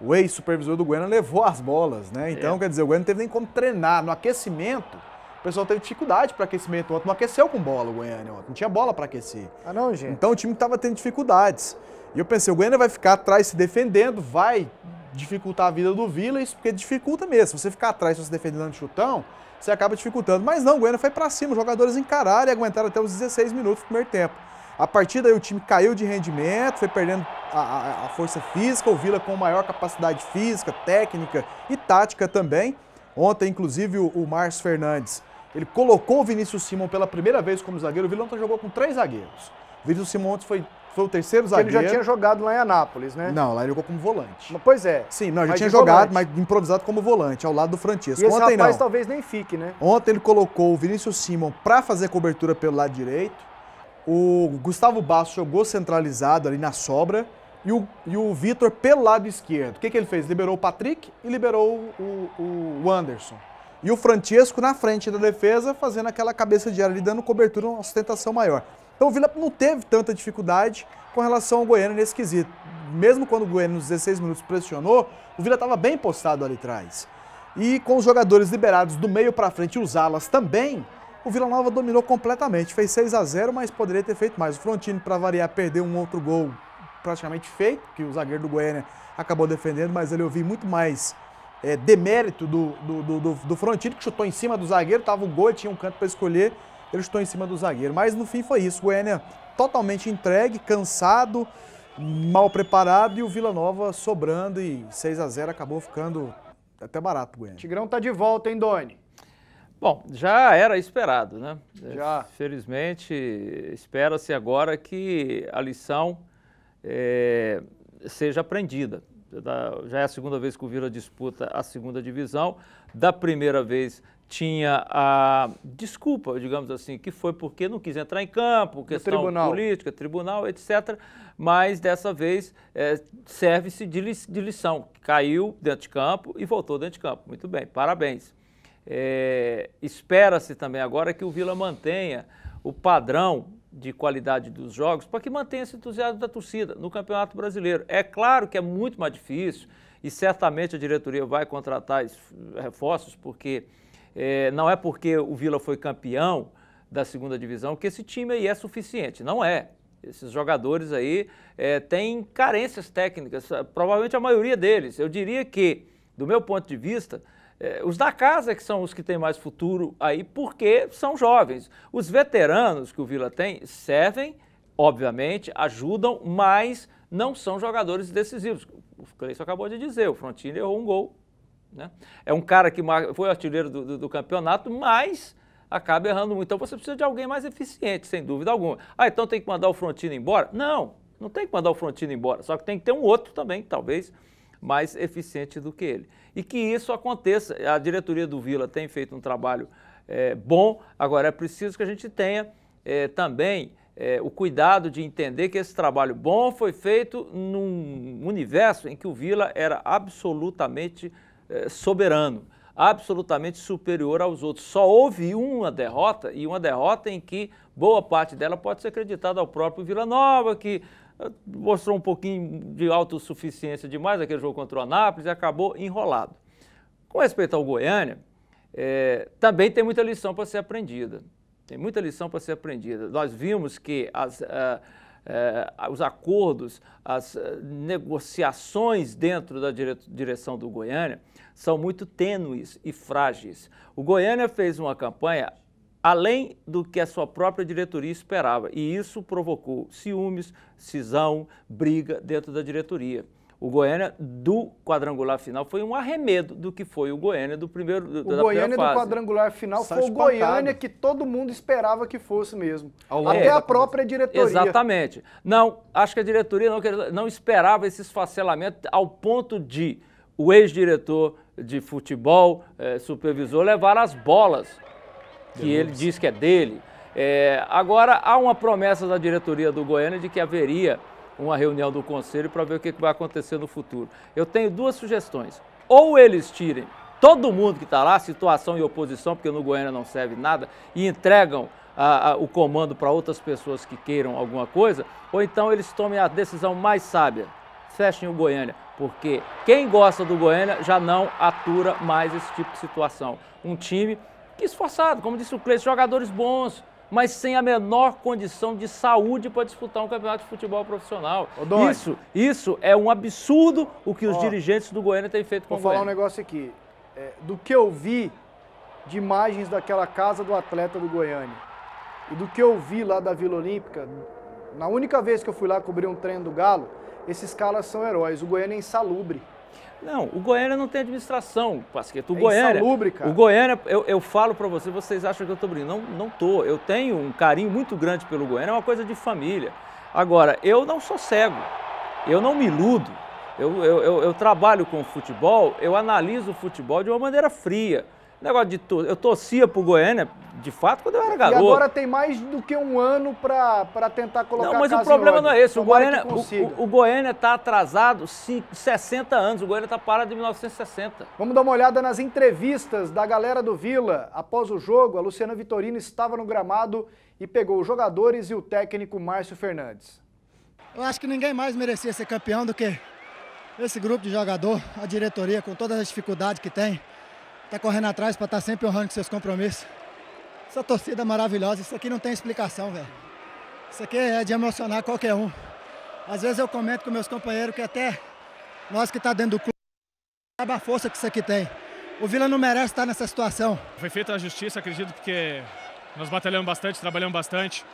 O, o ex-supervisor do Goiânia levou as bolas, né? Então, é. quer dizer, o Goiânia não teve nem como treinar. No aquecimento, o pessoal teve dificuldade para aquecimento ontem. Não aqueceu com bola o Goiânia ontem. Não tinha bola para aquecer. Ah, não, gente. Então o time estava tendo dificuldades. E eu pensei, o Goiânia vai ficar atrás se defendendo, vai dificultar a vida do Vila, isso porque dificulta mesmo. Você ficar atrás se você defendendo no chutão, você acaba dificultando. Mas não, o Goiânia foi para cima, os jogadores encararam e aguentaram até os 16 minutos do primeiro tempo. A partir daí o time caiu de rendimento, foi perdendo a, a, a força física, o Vila com maior capacidade física, técnica e tática também. Ontem, inclusive, o, o Márcio Fernandes ele colocou o Vinícius Simon pela primeira vez como zagueiro. O Vilanta tá, jogou com três zagueiros. O Vinícius Simon foi, foi o terceiro Porque zagueiro. Ele já tinha jogado lá em Anápolis, né? Não, lá ele jogou como volante. Mas, pois é. Sim, não, já tinha jogado, volante. mas improvisado como volante, ao lado do Francisco. E esse Ontem rapaz não. talvez nem fique, né? Ontem ele colocou o Vinícius Simon para fazer cobertura pelo lado direito. O Gustavo Bastos jogou centralizado ali na sobra. E o, e o Vitor pelo lado esquerdo. O que, que ele fez? Liberou o Patrick e liberou o, o, o Anderson. E o Francesco na frente da defesa, fazendo aquela cabeça de área ali, dando cobertura, uma sustentação maior. Então o Vila não teve tanta dificuldade com relação ao Goiânia nesse quesito. Mesmo quando o Goiânia nos 16 minutos pressionou, o Vila estava bem postado ali atrás. E com os jogadores liberados do meio para frente e os alas também, o Vila Nova dominou completamente. Fez 6 a 0 mas poderia ter feito mais. O Frontino, para variar, perdeu um outro gol praticamente feito, que o zagueiro do Goiânia acabou defendendo, mas ele ouviu muito mais é, demérito do, do, do, do que chutou em cima do zagueiro, tava o gol, tinha um canto para escolher, ele chutou em cima do zagueiro. Mas no fim foi isso, o Goiânia totalmente entregue, cansado, mal preparado e o Vila Nova sobrando e 6 a 0 acabou ficando até barato o Goiânia. Tigrão tá de volta, hein, Doni? Bom, já era esperado, né? Já. Felizmente, espera-se agora que a lição é, seja aprendida já é a segunda vez que o Vila disputa a segunda divisão. Da primeira vez tinha a desculpa, digamos assim, que foi porque não quis entrar em campo, questão tribunal. política, tribunal, etc. Mas dessa vez é, serve-se de, li, de, lição. Caiu dentro de campo e voltou dentro de campo. Muito bem, parabéns. É, Espera-se também agora que o Vila mantenha o padrão de qualidade dos jogos para que mantenha esse entusiasmo da torcida no Campeonato Brasileiro. É claro que é muito mais difícil e certamente a diretoria vai contratar eh, reforços, porque é, não é porque o Vila foi campeão da segunda divisão que esse time aí é suficiente. Não é. Esses jogadores aí é, têm carências técnicas, provavelmente a maioria deles. Eu diria que, do meu ponto de vista, é, os da casa é que são os que têm mais futuro aí, porque são jovens. Os veteranos que o Vila tem servem, obviamente, ajudam, mas não são jogadores decisivos. O Cleiton acabou de dizer, o Frontini errou um gol. Né? É um cara que foi artilheiro do, do, do campeonato, mas acaba errando muito. Então você precisa de alguém mais eficiente, sem dúvida alguma. Ah, então tem que mandar o Frontini embora? Não, não tem que mandar o Frontini embora. Só que tem que ter um outro também, talvez mais eficiente do que ele e que isso aconteça. A diretoria do Vila tem feito um trabalho é, bom, agora é preciso que a gente tenha é, também é, o cuidado de entender que esse trabalho bom foi feito num universo em que o Vila era absolutamente é, soberano, absolutamente superior aos outros. Só houve uma derrota, e uma derrota em que boa parte dela pode ser acreditada ao próprio Vila Nova, que mostrou um pouquinho de autossuficiência demais aquele jogo contra o Anápolis e acabou enrolado. Com respeito ao Goiânia, é, também tem muita lição para ser aprendida. Tem muita lição para ser aprendida. Nós vimos que as, ah, eh, os acordos, as eh, negociações dentro da dire, direção do Goiânia são muito tênues e frágeis. O Goiânia fez uma campanha além do que a sua própria diretoria esperava. E isso provocou ciúmes, cisão, briga dentro da diretoria. O Goiânia do quadrangular final foi um arremedo do que foi o Goiânia do primeiro da O da Goiânia do fase. quadrangular final foi o Goiânia que todo mundo esperava que fosse mesmo. Até é, a própria diretoria. Exatamente. Não, acho que a diretoria não, não esperava esse esfacelamento ao ponto de o ex-diretor de futebol, eh, supervisor, levar as bolas que ele diz que é dele. É, agora, há uma promessa da diretoria do Goiânia de que haveria uma reunião do conselho para ver o que vai acontecer no futuro. Eu tenho duas sugestões. Ou eles tirem todo mundo que está lá, situação e oposição, porque no Goiânia não serve nada, e entregam a, a, o comando para outras pessoas que queiram alguma coisa, ou então eles tomem a decisão mais sábia. Fechem o Goiânia, porque quem gosta do Goiânia já não atura mais esse tipo de situação. Um time que esforçado, como disse o Cleiton, jogadores bons, mas sem a menor condição de saúde para disputar um campeonato de futebol profissional. Ô, isso, isso é um absurdo o que os Ó, dirigentes do Goiânia têm feito com o Goiânia. Vou falar um negócio aqui. É, do que eu vi de imagens daquela casa do atleta do Goiânia e do que eu vi lá da Vila Olímpica, na única vez que eu fui lá cobrir um treino do Galo, esses caras são heróis. O Goiânia é insalubre. Não, o Goiânia não tem administração, Pasqueta. O é Goiânia. Insalúbrica. O Goiânia, eu, eu falo para vocês, vocês acham que eu estou brincando? Não, não tô. Eu tenho um carinho muito grande pelo Goiânia, é uma coisa de família. Agora, eu não sou cego, eu não me iludo. Eu, eu, eu, eu trabalho com futebol, eu analiso o futebol de uma maneira fria. Negócio de tor eu torcia pro Goiânia, de fato, quando eu era garoto. E agora tem mais do que um ano para tentar colocar Não, mas o problema não é esse. O Goiânia, o, o, Goiânia está atrasado 60 anos. O Goiânia está parado de 1960. Vamos dar uma olhada nas entrevistas da galera do Vila. Após o jogo, a Luciana Vitorino estava no gramado e pegou os jogadores e o técnico Márcio Fernandes. Eu acho que ninguém mais merecia ser campeão do que esse grupo de jogador, a diretoria, com todas as dificuldades que tem tá correndo atrás para estar tá sempre honrando com seus compromissos. Essa torcida maravilhosa, isso aqui não tem explicação, velho. Isso aqui é de emocionar qualquer um. Às vezes eu comento com meus companheiros que até nós que tá dentro do clube, sabe a força que isso aqui tem. O Vila não merece estar nessa situação. Foi feita a justiça, acredito, porque nós batalhamos bastante, trabalhamos bastante.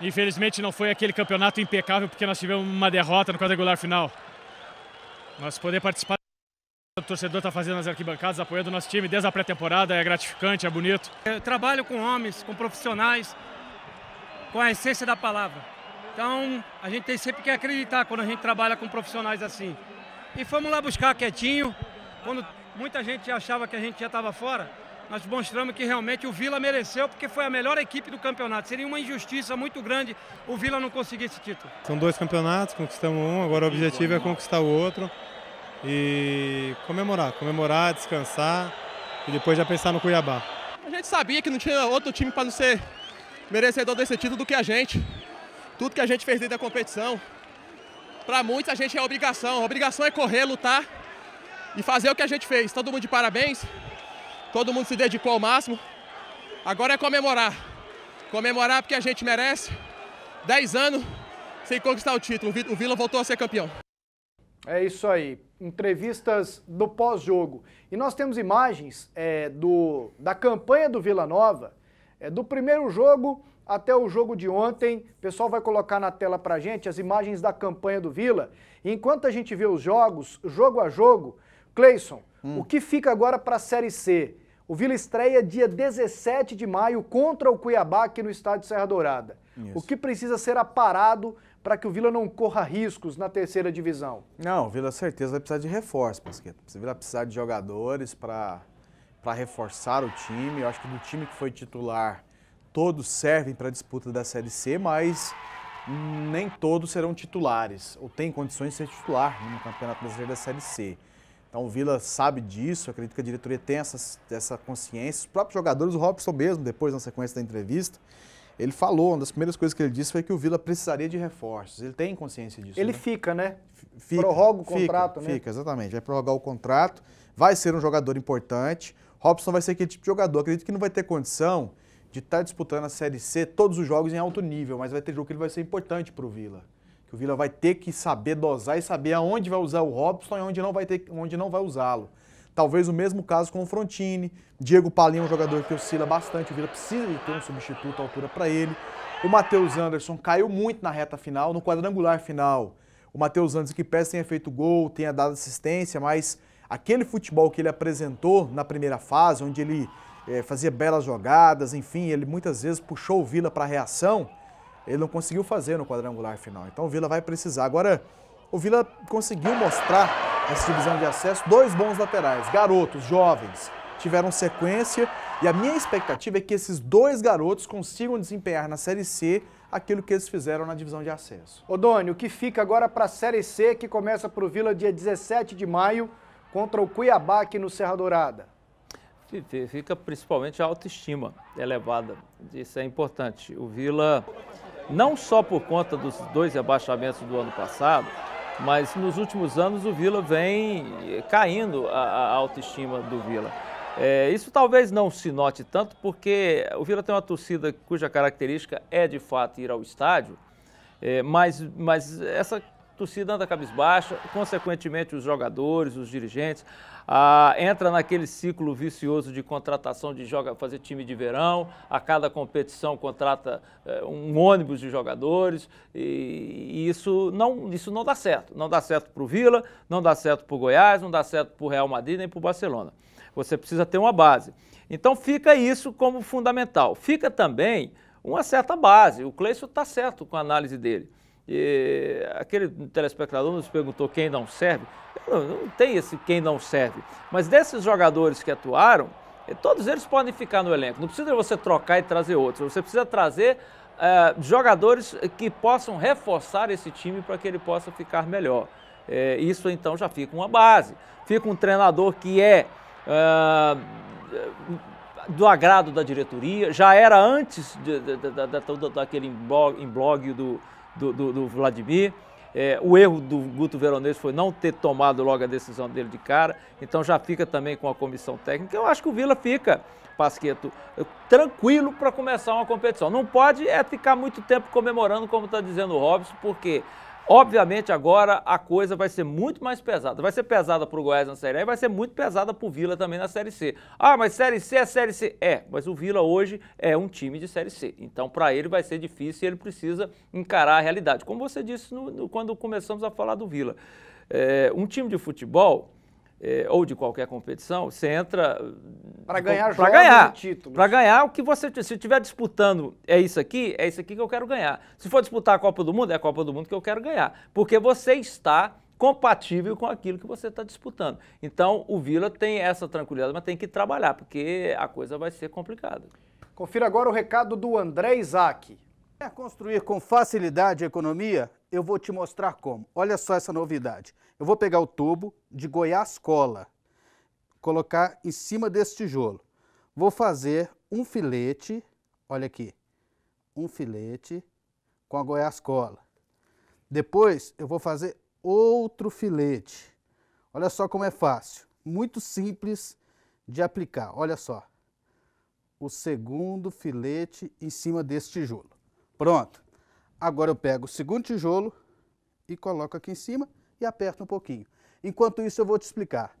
Infelizmente não foi aquele campeonato impecável porque nós tivemos uma derrota no quadrangular final. Nós poder participar o torcedor está fazendo as arquibancadas, apoiando o nosso time desde a pré-temporada, é gratificante, é bonito. Eu trabalho com homens, com profissionais, com a essência da palavra. Então, a gente tem sempre que acreditar quando a gente trabalha com profissionais assim. E fomos lá buscar quietinho, quando muita gente achava que a gente já estava fora, nós mostramos que realmente o Vila mereceu, porque foi a melhor equipe do campeonato. Seria uma injustiça muito grande o Vila não conseguir esse título. São dois campeonatos, conquistamos um, agora o objetivo é conquistar o outro e comemorar, comemorar, descansar e depois já pensar no Cuiabá. A gente sabia que não tinha outro time para não ser merecedor desse título do que a gente. Tudo que a gente fez dentro da competição, para muitos a gente é obrigação. A obrigação é correr, lutar e fazer o que a gente fez. Todo mundo de parabéns, todo mundo se dedicou ao máximo. Agora é comemorar. Comemorar porque a gente merece. 10 anos sem conquistar o título. O Vila voltou a ser campeão. É isso aí entrevistas do pós-jogo. E nós temos imagens é, do, da campanha do Vila Nova, é, do primeiro jogo até o jogo de ontem. O pessoal vai colocar na tela para gente as imagens da campanha do Vila. E enquanto a gente vê os jogos, jogo a jogo, Cleison, hum. o que fica agora para a Série C? O Vila estreia dia 17 de maio contra o Cuiabá aqui no estádio Serra Dourada. Isso. O que precisa ser aparado para que o Vila não corra riscos na terceira divisão? Não, o Vila certeza vai precisar de reforço, Pasqueta. O Vila vai precisar de jogadores para reforçar o time. Eu acho que do time que foi titular, todos servem para a disputa da Série C, mas nem todos serão titulares ou têm condições de ser titular no Campeonato Brasileiro da Série C. Então o Vila sabe disso, acredito que a diretoria tem essa, essa consciência. Os próprios jogadores, o Robson mesmo, depois na sequência da entrevista, ele falou, uma das primeiras coisas que ele disse foi que o Vila precisaria de reforços. Ele tem consciência disso. Ele né? fica, né? Fica, Prorroga o contrato, né? Fica, exatamente. Vai prorrogar o contrato, vai ser um jogador importante. Robson vai ser aquele tipo de jogador. Acredito que não vai ter condição de estar tá disputando a Série C todos os jogos em alto nível, mas vai ter jogo que ele vai ser importante para o Vila. Que o Vila vai ter que saber dosar e saber aonde vai usar o Robson e onde não vai, ter, não vai usá-lo. Talvez o mesmo caso com o Frontini. Diego Palinho é um jogador que oscila bastante, o Vila precisa de ter um substituto à altura para ele. O Matheus Anderson caiu muito na reta final, no quadrangular final. O Matheus Anderson, que pese tenha feito gol, tenha dado assistência, mas aquele futebol que ele apresentou na primeira fase, onde ele é, fazia belas jogadas, enfim, ele muitas vezes puxou o Vila para a reação, ele não conseguiu fazer no quadrangular final. Então o Vila vai precisar. Agora, o Vila conseguiu mostrar nessa divisão de acesso, dois bons laterais, garotos, jovens, tiveram sequência e a minha expectativa é que esses dois garotos consigam desempenhar na Série C aquilo que eles fizeram na divisão de acesso. Odônio, o que fica agora para a Série C, que começa para o Vila dia 17 de maio, contra o Cuiabá aqui no Serra Dourada? Fica principalmente a autoestima elevada, isso é importante. O Vila, não só por conta dos dois rebaixamentos do ano passado, mas nos últimos anos o Vila vem eh, caindo a, a autoestima do Vila. É, isso talvez não se note tanto, porque o Vila tem uma torcida cuja característica é de fato ir ao estádio, é, mas, mas essa torcida anda cabisbaixa, consequentemente os jogadores, os dirigentes, ah, entra naquele ciclo vicioso de contratação de joga, fazer time de verão, a cada competição contrata eh, um ônibus de jogadores e, e, isso, não, isso não dá certo. Não dá certo para o Vila, não dá certo para o Goiás, não dá certo para o Real Madrid nem para o Barcelona. Você precisa ter uma base. Então fica isso como fundamental. Fica também uma certa base. O Cleiton está certo com a análise dele. E aquele telespectador nos perguntou quem não serve. Não, não tem esse quem não serve. Mas desses jogadores que atuaram, eh, todos eles podem ficar no elenco. Não precisa você trocar e trazer outros. Você precisa trazer eh, jogadores que possam reforçar esse time para que ele possa ficar melhor. É, isso então já fica uma base. Fica um treinador que é ah, do agrado da diretoria, já era antes de, de, de, de daquele blog do, do, do, do Vladimir. É, o erro do Guto Veronese foi não ter tomado logo a decisão dele de cara, então já fica também com a comissão técnica. Eu acho que o Vila fica, Pasqueto, tranquilo para começar uma competição. Não pode é ficar muito tempo comemorando, como está dizendo o Robson, porque Obviamente agora a coisa vai ser muito mais pesada. Vai ser pesada para o Goiás na Série A e vai ser muito pesada para o Vila também na Série C. Ah, mas Série C é Série C. É, mas o Vila hoje é um time de Série C. Então para ele vai ser difícil e ele precisa encarar a realidade. Como você disse no, no, quando começamos a falar do Vila. É, um time de futebol é, ou de qualquer competição, você entra eh, para ganhar para ganhar títulos. Para ganhar o que você se estiver disputando, é isso aqui, é isso aqui que eu quero ganhar. Se for disputar a Copa do Mundo, é a Copa do Mundo que eu quero ganhar, porque você está compatível com aquilo que você está disputando. Então, o Vila tem essa tranquilidade, mas tem que trabalhar, porque a coisa vai ser complicada. Confira agora o recado do André Isaac. Quer construir com facilidade a economia? Eu vou te mostrar como. Olha só essa novidade. Eu vou pegar o tubo de Goiás Cola, colocar em cima desse tijolo. Vou fazer um filete, olha aqui, um filete com a Goiás Cola. Depois eu vou fazer outro filete. Olha só como é fácil, muito simples de aplicar, olha só. O segundo filete em cima desse tijolo. Pronto. Agora eu pego o segundo tijolo e coloco aqui em cima e aperta um pouquinho. Enquanto isso, eu vou te explicar.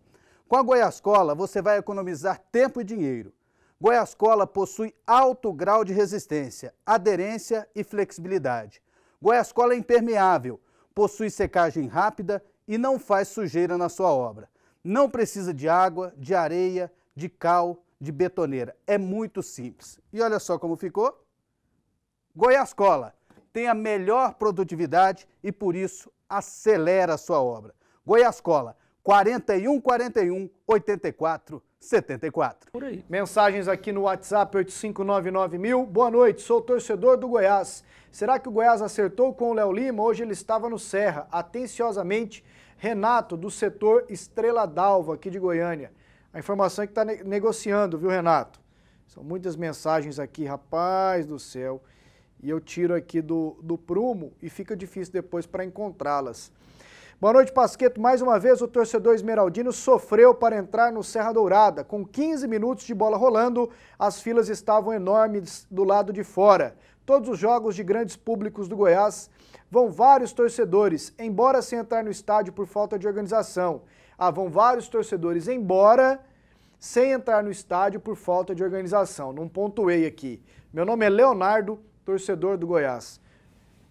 Com a Goiáscola você vai economizar tempo e dinheiro. Goiáscola possui alto grau de resistência, aderência e flexibilidade. Goiáscola é impermeável, possui secagem rápida e não faz sujeira na sua obra. Não precisa de água, de areia, de cal, de betoneira. É muito simples. E olha só como ficou. Goiáscola tem a melhor produtividade e, por isso, acelera a sua obra. Goiás Cola, 41 41 84 74. Por aí. Mensagens aqui no WhatsApp 8599000. Boa noite, sou torcedor do Goiás. Será que o Goiás acertou com o Léo Lima? Hoje ele estava no Serra. Atenciosamente, Renato, do setor Estrela d'Alva, aqui de Goiânia. A informação é que está ne negociando, viu, Renato? São muitas mensagens aqui, rapaz do céu e eu tiro aqui do, do prumo e fica difícil depois para encontrá-las. Boa noite, Pasqueto. Mais uma vez, o torcedor esmeraldino sofreu para entrar no Serra Dourada. Com 15 minutos de bola rolando, as filas estavam enormes do lado de fora. Todos os jogos de grandes públicos do Goiás vão vários torcedores, embora sem entrar no estádio por falta de organização. Ah, vão vários torcedores embora sem entrar no estádio por falta de organização. Não pontuei aqui. Meu nome é Leonardo torcedor do Goiás.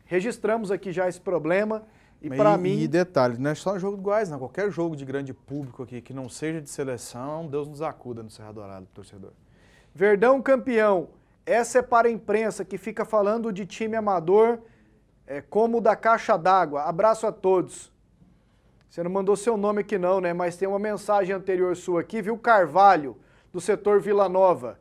Registramos aqui já esse problema. E, para mim. E detalhe, não é só no jogo do Goiás, não. Qualquer jogo de grande público aqui que não seja de seleção, Deus nos acuda no Serra Dourada, torcedor. Verdão campeão. Essa é para a imprensa que fica falando de time amador é, como da caixa d'água. Abraço a todos. Você não mandou seu nome aqui não, né? Mas tem uma mensagem anterior sua aqui, viu? Carvalho, do setor Vila Nova.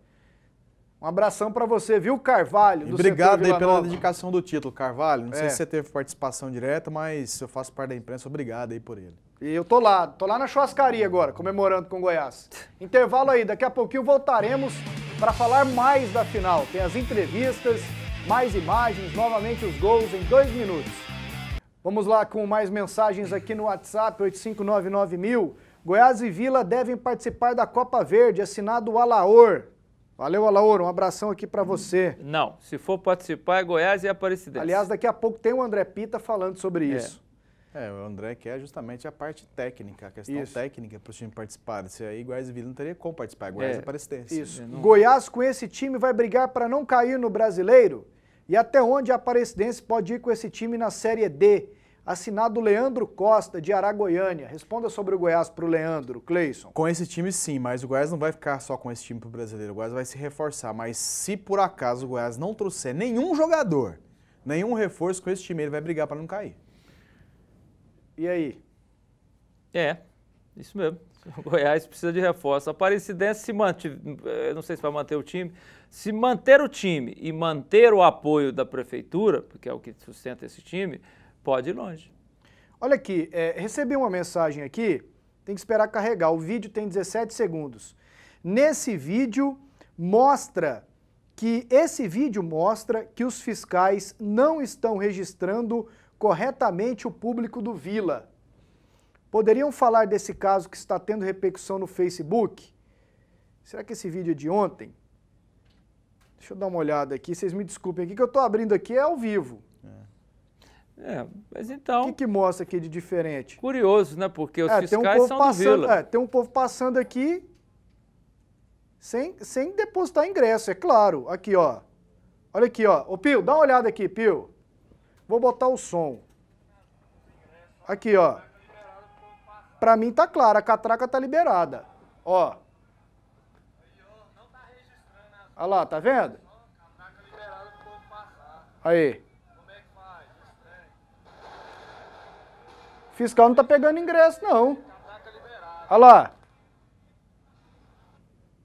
Um abração para você, viu, Carvalho? Do obrigado aí pela dedicação do título, Carvalho. Não é. sei se você teve participação direta, mas eu faço parte da imprensa, obrigado aí por ele. E eu tô lá, tô lá na churrascaria agora, comemorando com o Goiás. Intervalo aí, daqui a pouquinho voltaremos para falar mais da final. Tem as entrevistas, mais imagens, novamente os gols em dois minutos. Vamos lá com mais mensagens aqui no WhatsApp, 8599000. Goiás e Vila devem participar da Copa Verde, assinado o Alaor. Valeu, Alaor, um abração aqui para você. Não, se for participar é Goiás e é Aparecidense. Aliás, daqui a pouco tem o André Pita falando sobre é. isso. É, o André quer é justamente a parte técnica, a questão isso. técnica para o time participar. Se aí Goiás e Vila não teria como participar, Goiás é. Aparecidense. Isso. Não... Goiás com esse time vai brigar para não cair no Brasileiro? E até onde a Aparecidense pode ir com esse time na Série D? assinado Leandro Costa, de Aragoiânia. Responda sobre o Goiás para o Leandro, Cleison. Com esse time, sim, mas o Goiás não vai ficar só com esse time para o brasileiro. O Goiás vai se reforçar. Mas se por acaso o Goiás não trouxer nenhum jogador, nenhum reforço com esse time, ele vai brigar para não cair. E aí? É, isso mesmo. *laughs* O Goiás precisa de reforço. A Aparecidense se mantive, não sei se vai manter o time. Se manter o time e manter o apoio da prefeitura, porque é o que sustenta esse time, pode ir longe. Olha aqui, é, recebi uma mensagem aqui, tem que esperar carregar. O vídeo tem 17 segundos. Nesse vídeo mostra que esse vídeo mostra que os fiscais não estão registrando corretamente o público do Vila. Poderiam falar desse caso que está tendo repercussão no Facebook? Será que esse vídeo é de ontem? Deixa eu dar uma olhada aqui, vocês me desculpem aqui que eu estou abrindo aqui é ao vivo. É. É, mas então. O que, que, mostra aqui de diferente? Curioso, né? Porque os é, fiscais um são passando, Vila. É, tem um povo passando aqui sem, sem depositar ingresso, é claro. Aqui, ó. Olha aqui, ó. Ô, Pio, dá uma olhada aqui, Pio. Vou botar o som. Aqui, ó. Pra mim tá claro, a catraca tá liberada. Ó. Olha lá, tá vendo? Aí. O fiscal não está pegando ingresso, não. Olha lá.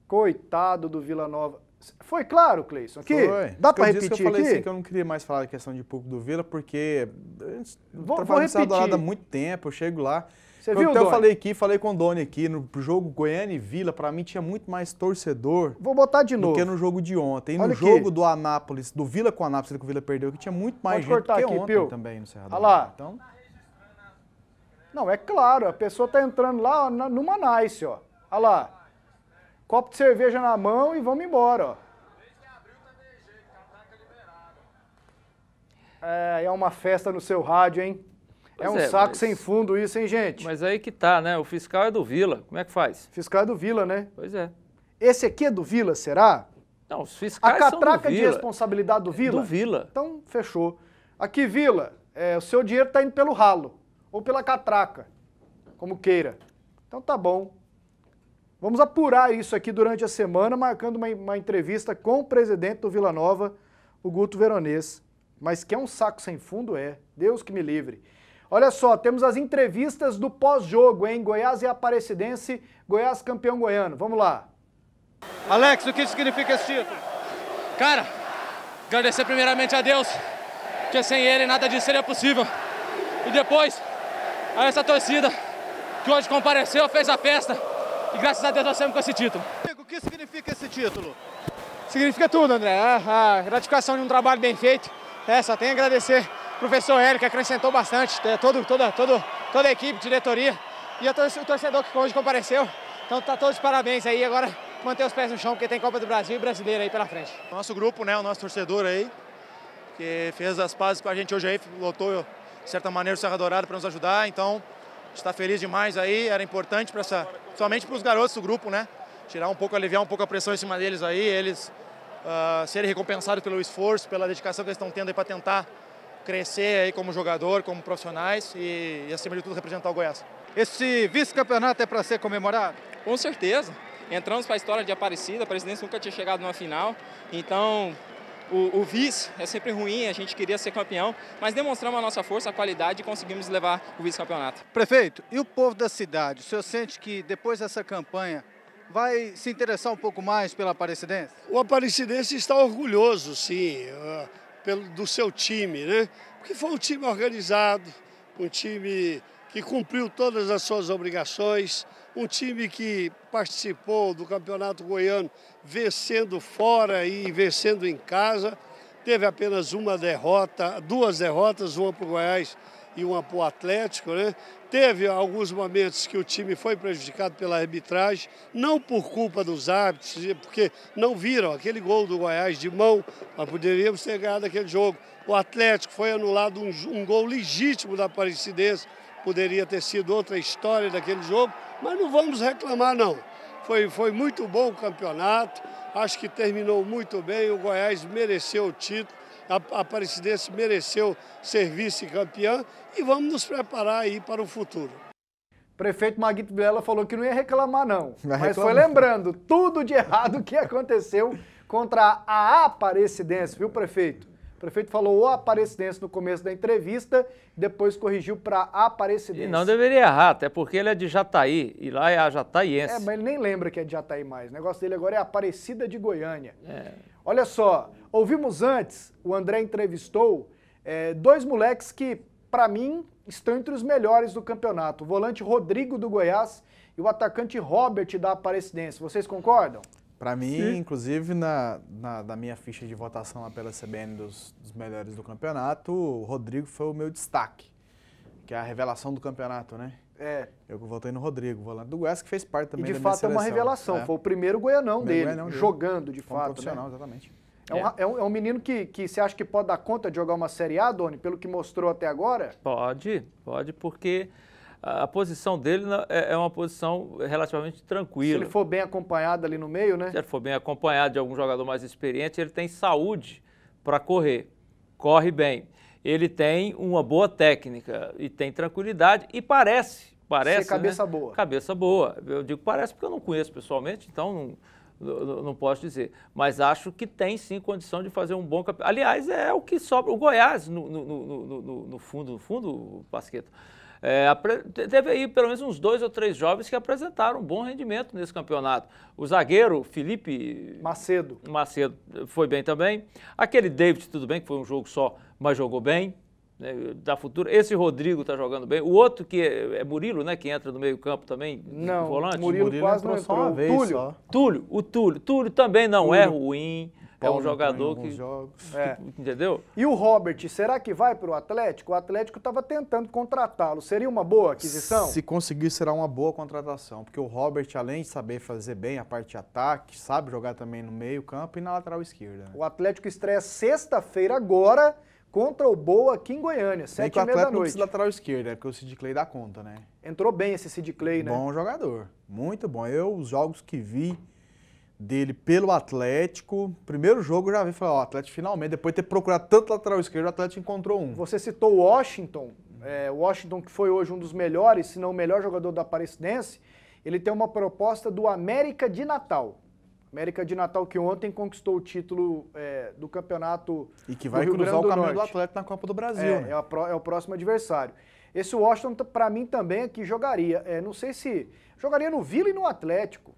Coitado do Vila Nova. Foi claro, Cleison? Aqui, Foi. Dá para repetir que eu falei assim aqui? Assim, que eu não queria mais falar da questão de público do Vila, porque vou, trabalho vou Dourado há muito tempo, eu chego lá. Você viu, Até eu falei aqui, falei com o Doni aqui, no jogo Goiânia e Vila, para mim tinha muito mais torcedor. Vou botar de novo. Do que no jogo de ontem. Olha no aqui. jogo do Anápolis, do Vila com o Anápolis, que o Vila perdeu, que tinha muito mais Pode gente cortar que aqui, ontem Pio. também no Cerrado. Olha lá. Então... Não, é claro, a pessoa está entrando lá numa nice, ó. Olha lá. Copo de cerveja na mão e vamos embora, ó. É, é uma festa no seu rádio, hein? Pois é um é, saco mas... sem fundo isso, hein, gente? Mas aí que tá, né? O fiscal é do Vila. Como é que faz? O fiscal é do Vila, né? Pois é. Esse aqui é do Vila, será? Não, os fiscais A catraca de responsabilidade do é Vila? Do Vila. Então, fechou. Aqui, Vila, é, o seu dinheiro está indo pelo ralo ou pela catraca, como queira. Então tá bom. Vamos apurar isso aqui durante a semana, marcando uma, uma entrevista com o presidente do Vila Nova, o Guto Veronese. Mas que é um saco sem fundo, é. Deus que me livre. Olha só, temos as entrevistas do pós-jogo, em Goiás e Aparecidense, Goiás campeão goiano. Vamos lá. Alex, o que significa esse título? Cara, agradecer primeiramente a Deus, porque sem ele nada disso seria possível. E depois, a essa torcida que hoje compareceu, fez a festa e graças a Deus nós temos com esse título. O que significa esse título? Significa tudo, André. A gratificação de um trabalho bem feito. É, só tenho a agradecer o professor Hélio, que acrescentou bastante, é, todo, toda, todo, toda a equipe, diretoria e o torcedor que hoje compareceu. Então tá todos parabéns aí. Agora manter os pés no chão, porque tem Copa do Brasil e brasileiro aí pela frente. Nosso grupo, né, o nosso torcedor aí, que fez as pazes com a gente hoje aí, lotou de certa maneira, o Serra Dourada para nos ajudar. Então, está feliz demais aí. Era importante para essa, somente para os garotos do grupo, né? Tirar um pouco, aliviar um pouco a pressão em cima deles aí. Eles uh, serem recompensados pelo esforço, pela dedicação que eles estão tendo aí para tentar crescer aí como jogador, como profissionais e, e acima de tudo representar o Goiás. Esse vice-campeonato é para ser comemorado? Com certeza. Entramos para a história de Aparecida, a Presidência nunca tinha chegado numa final, então o, o vice é sempre ruim, a gente queria ser campeão, mas demonstramos a nossa força, a qualidade e conseguimos levar o vice-campeonato. Prefeito, e o povo da cidade? O senhor sente que depois dessa campanha vai se interessar um pouco mais pela Aparecidense? O Aparecidense está orgulhoso, sim, eh, pelo, do seu time, né? Porque foi um time organizado, um time que cumpriu todas as suas obrigações, um time que participou do Campeonato Goiano vencendo fora e vencendo em casa. Teve apenas uma derrota, duas derrotas, uma para o Goiás e uma para o Atlético. Né? Teve alguns momentos que o time foi prejudicado pela arbitragem, não por culpa dos árbitros, porque não viram aquele gol do Goiás de mão, mas poderíamos ter ganhado aquele jogo. O Atlético foi anulado um, um gol legítimo da Aparecidense Poderia ter sido outra história daquele jogo, mas não vamos reclamar, não. Foi, foi muito bom o campeonato, acho que terminou muito bem, o Goiás mereceu o título, a Aparecidense mereceu ser vice-campeã e vamos nos preparar aí para o futuro. Prefeito Maguito Vilela falou que não ia reclamar, não. *laughs* não mas reclamou. foi lembrando tudo de errado que *laughs* aconteceu contra a Aparecidense, viu, prefeito? O prefeito falou o Aparecidense no começo da entrevista, depois corrigiu para Aparecidense. E não deveria errar, até porque ele é de Jataí, e lá é a Jataiense. É, mas ele nem lembra que é de Jataí mais. O negócio dele agora é Aparecida de Goiânia. É. Olha só, ouvimos antes, o André entrevistou é, dois moleques que, para mim, estão entre os melhores do campeonato. O volante Rodrigo do Goiás e o atacante Robert da Aparecidense. Vocês concordam? Para mim, Sim. inclusive, na, na, na, minha ficha de votação lá pela CBN dos, dos, melhores do campeonato, o Rodrigo foi o meu destaque, que é a revelação do campeonato, né? É. Eu votei no Rodrigo, volante do Goiás, que fez parte também e de fato, é uma revelação. É. Foi o primeiro goianão primeiro dele, goianão jogando, dele. de fato. Né? Profissional, né? exatamente. É um, é. é. um, é um menino que, que você acha que pode dar conta de jogar uma Série A, Doni, pelo que mostrou até agora? Pode, pode, porque a posição dele é, é uma posição relativamente tranquila. Se ele for bem acompanhado ali no meio, né? Se ele for bem acompanhado de algum jogador mais experiente, ele tem saúde para correr, corre bem. Ele tem uma boa técnica e tem tranquilidade e parece, parece... Ser cabeça né? boa. Cabeça boa. Eu digo parece porque eu não conheço pessoalmente, então não, não, posso dizer. Mas acho que tem sim condição de fazer um bom campeonato. Aliás, é o que sobra. O Goiás, no, no, no, no fundo, no fundo, Pasqueta, é, teve aí pelo menos uns dois ou três jovens que apresentaram um bom rendimento nesse campeonato. O zagueiro Felipe Macedo. Macedo foi bem também. Aquele David, tudo bem, que foi um jogo só, mas jogou bem. Né, da futura. Esse Rodrigo está jogando bem. O outro que é, é, Murilo, né? Que entra no meio-campo também, não, volante. Murilo, Murilo quase não entrou, só uma vez. Túlio. Só. Túlio, o Túlio. Túlio também não Túlio. é ruim. Paulo é um jogador que. Jogos. É. Entendeu? E o Robert, será que vai para o Atlético? O Atlético estava tentando contratá-lo. Seria uma boa aquisição? Se conseguir, será uma boa contratação. Porque o Robert, além de saber fazer bem a parte de ataque, sabe jogar também no meio-campo e na lateral esquerda. Né? O Atlético estreia sexta-feira agora contra o Boa aqui em Goiânia, sete e meia da noite. lateral esquerda, é porque o Sid Clay dá conta, né? Entrou bem esse Sid Clay, né? Bom jogador, muito bom. Eu, os jogos que vi dele pelo Atlético. Primeiro jogo eu já vi falar, o Atlético finalmente, depois de ter procurado tanto lateral esquerdo, o Atlético encontrou um. Você citou o Washington, é, Washington que foi hoje um dos melhores, se não o melhor jogador da Aparecidense, ele tem uma proposta do América de Natal. América de Natal que ontem conquistou o título é, do campeonato E que vai cruzar o caminho do Atlético na Copa do Brasil. É, né? é, pro, é o próximo adversário. Esse Washington, para mim, também é que jogaria. É, não sei se... Jogaria no Vila e no Atlético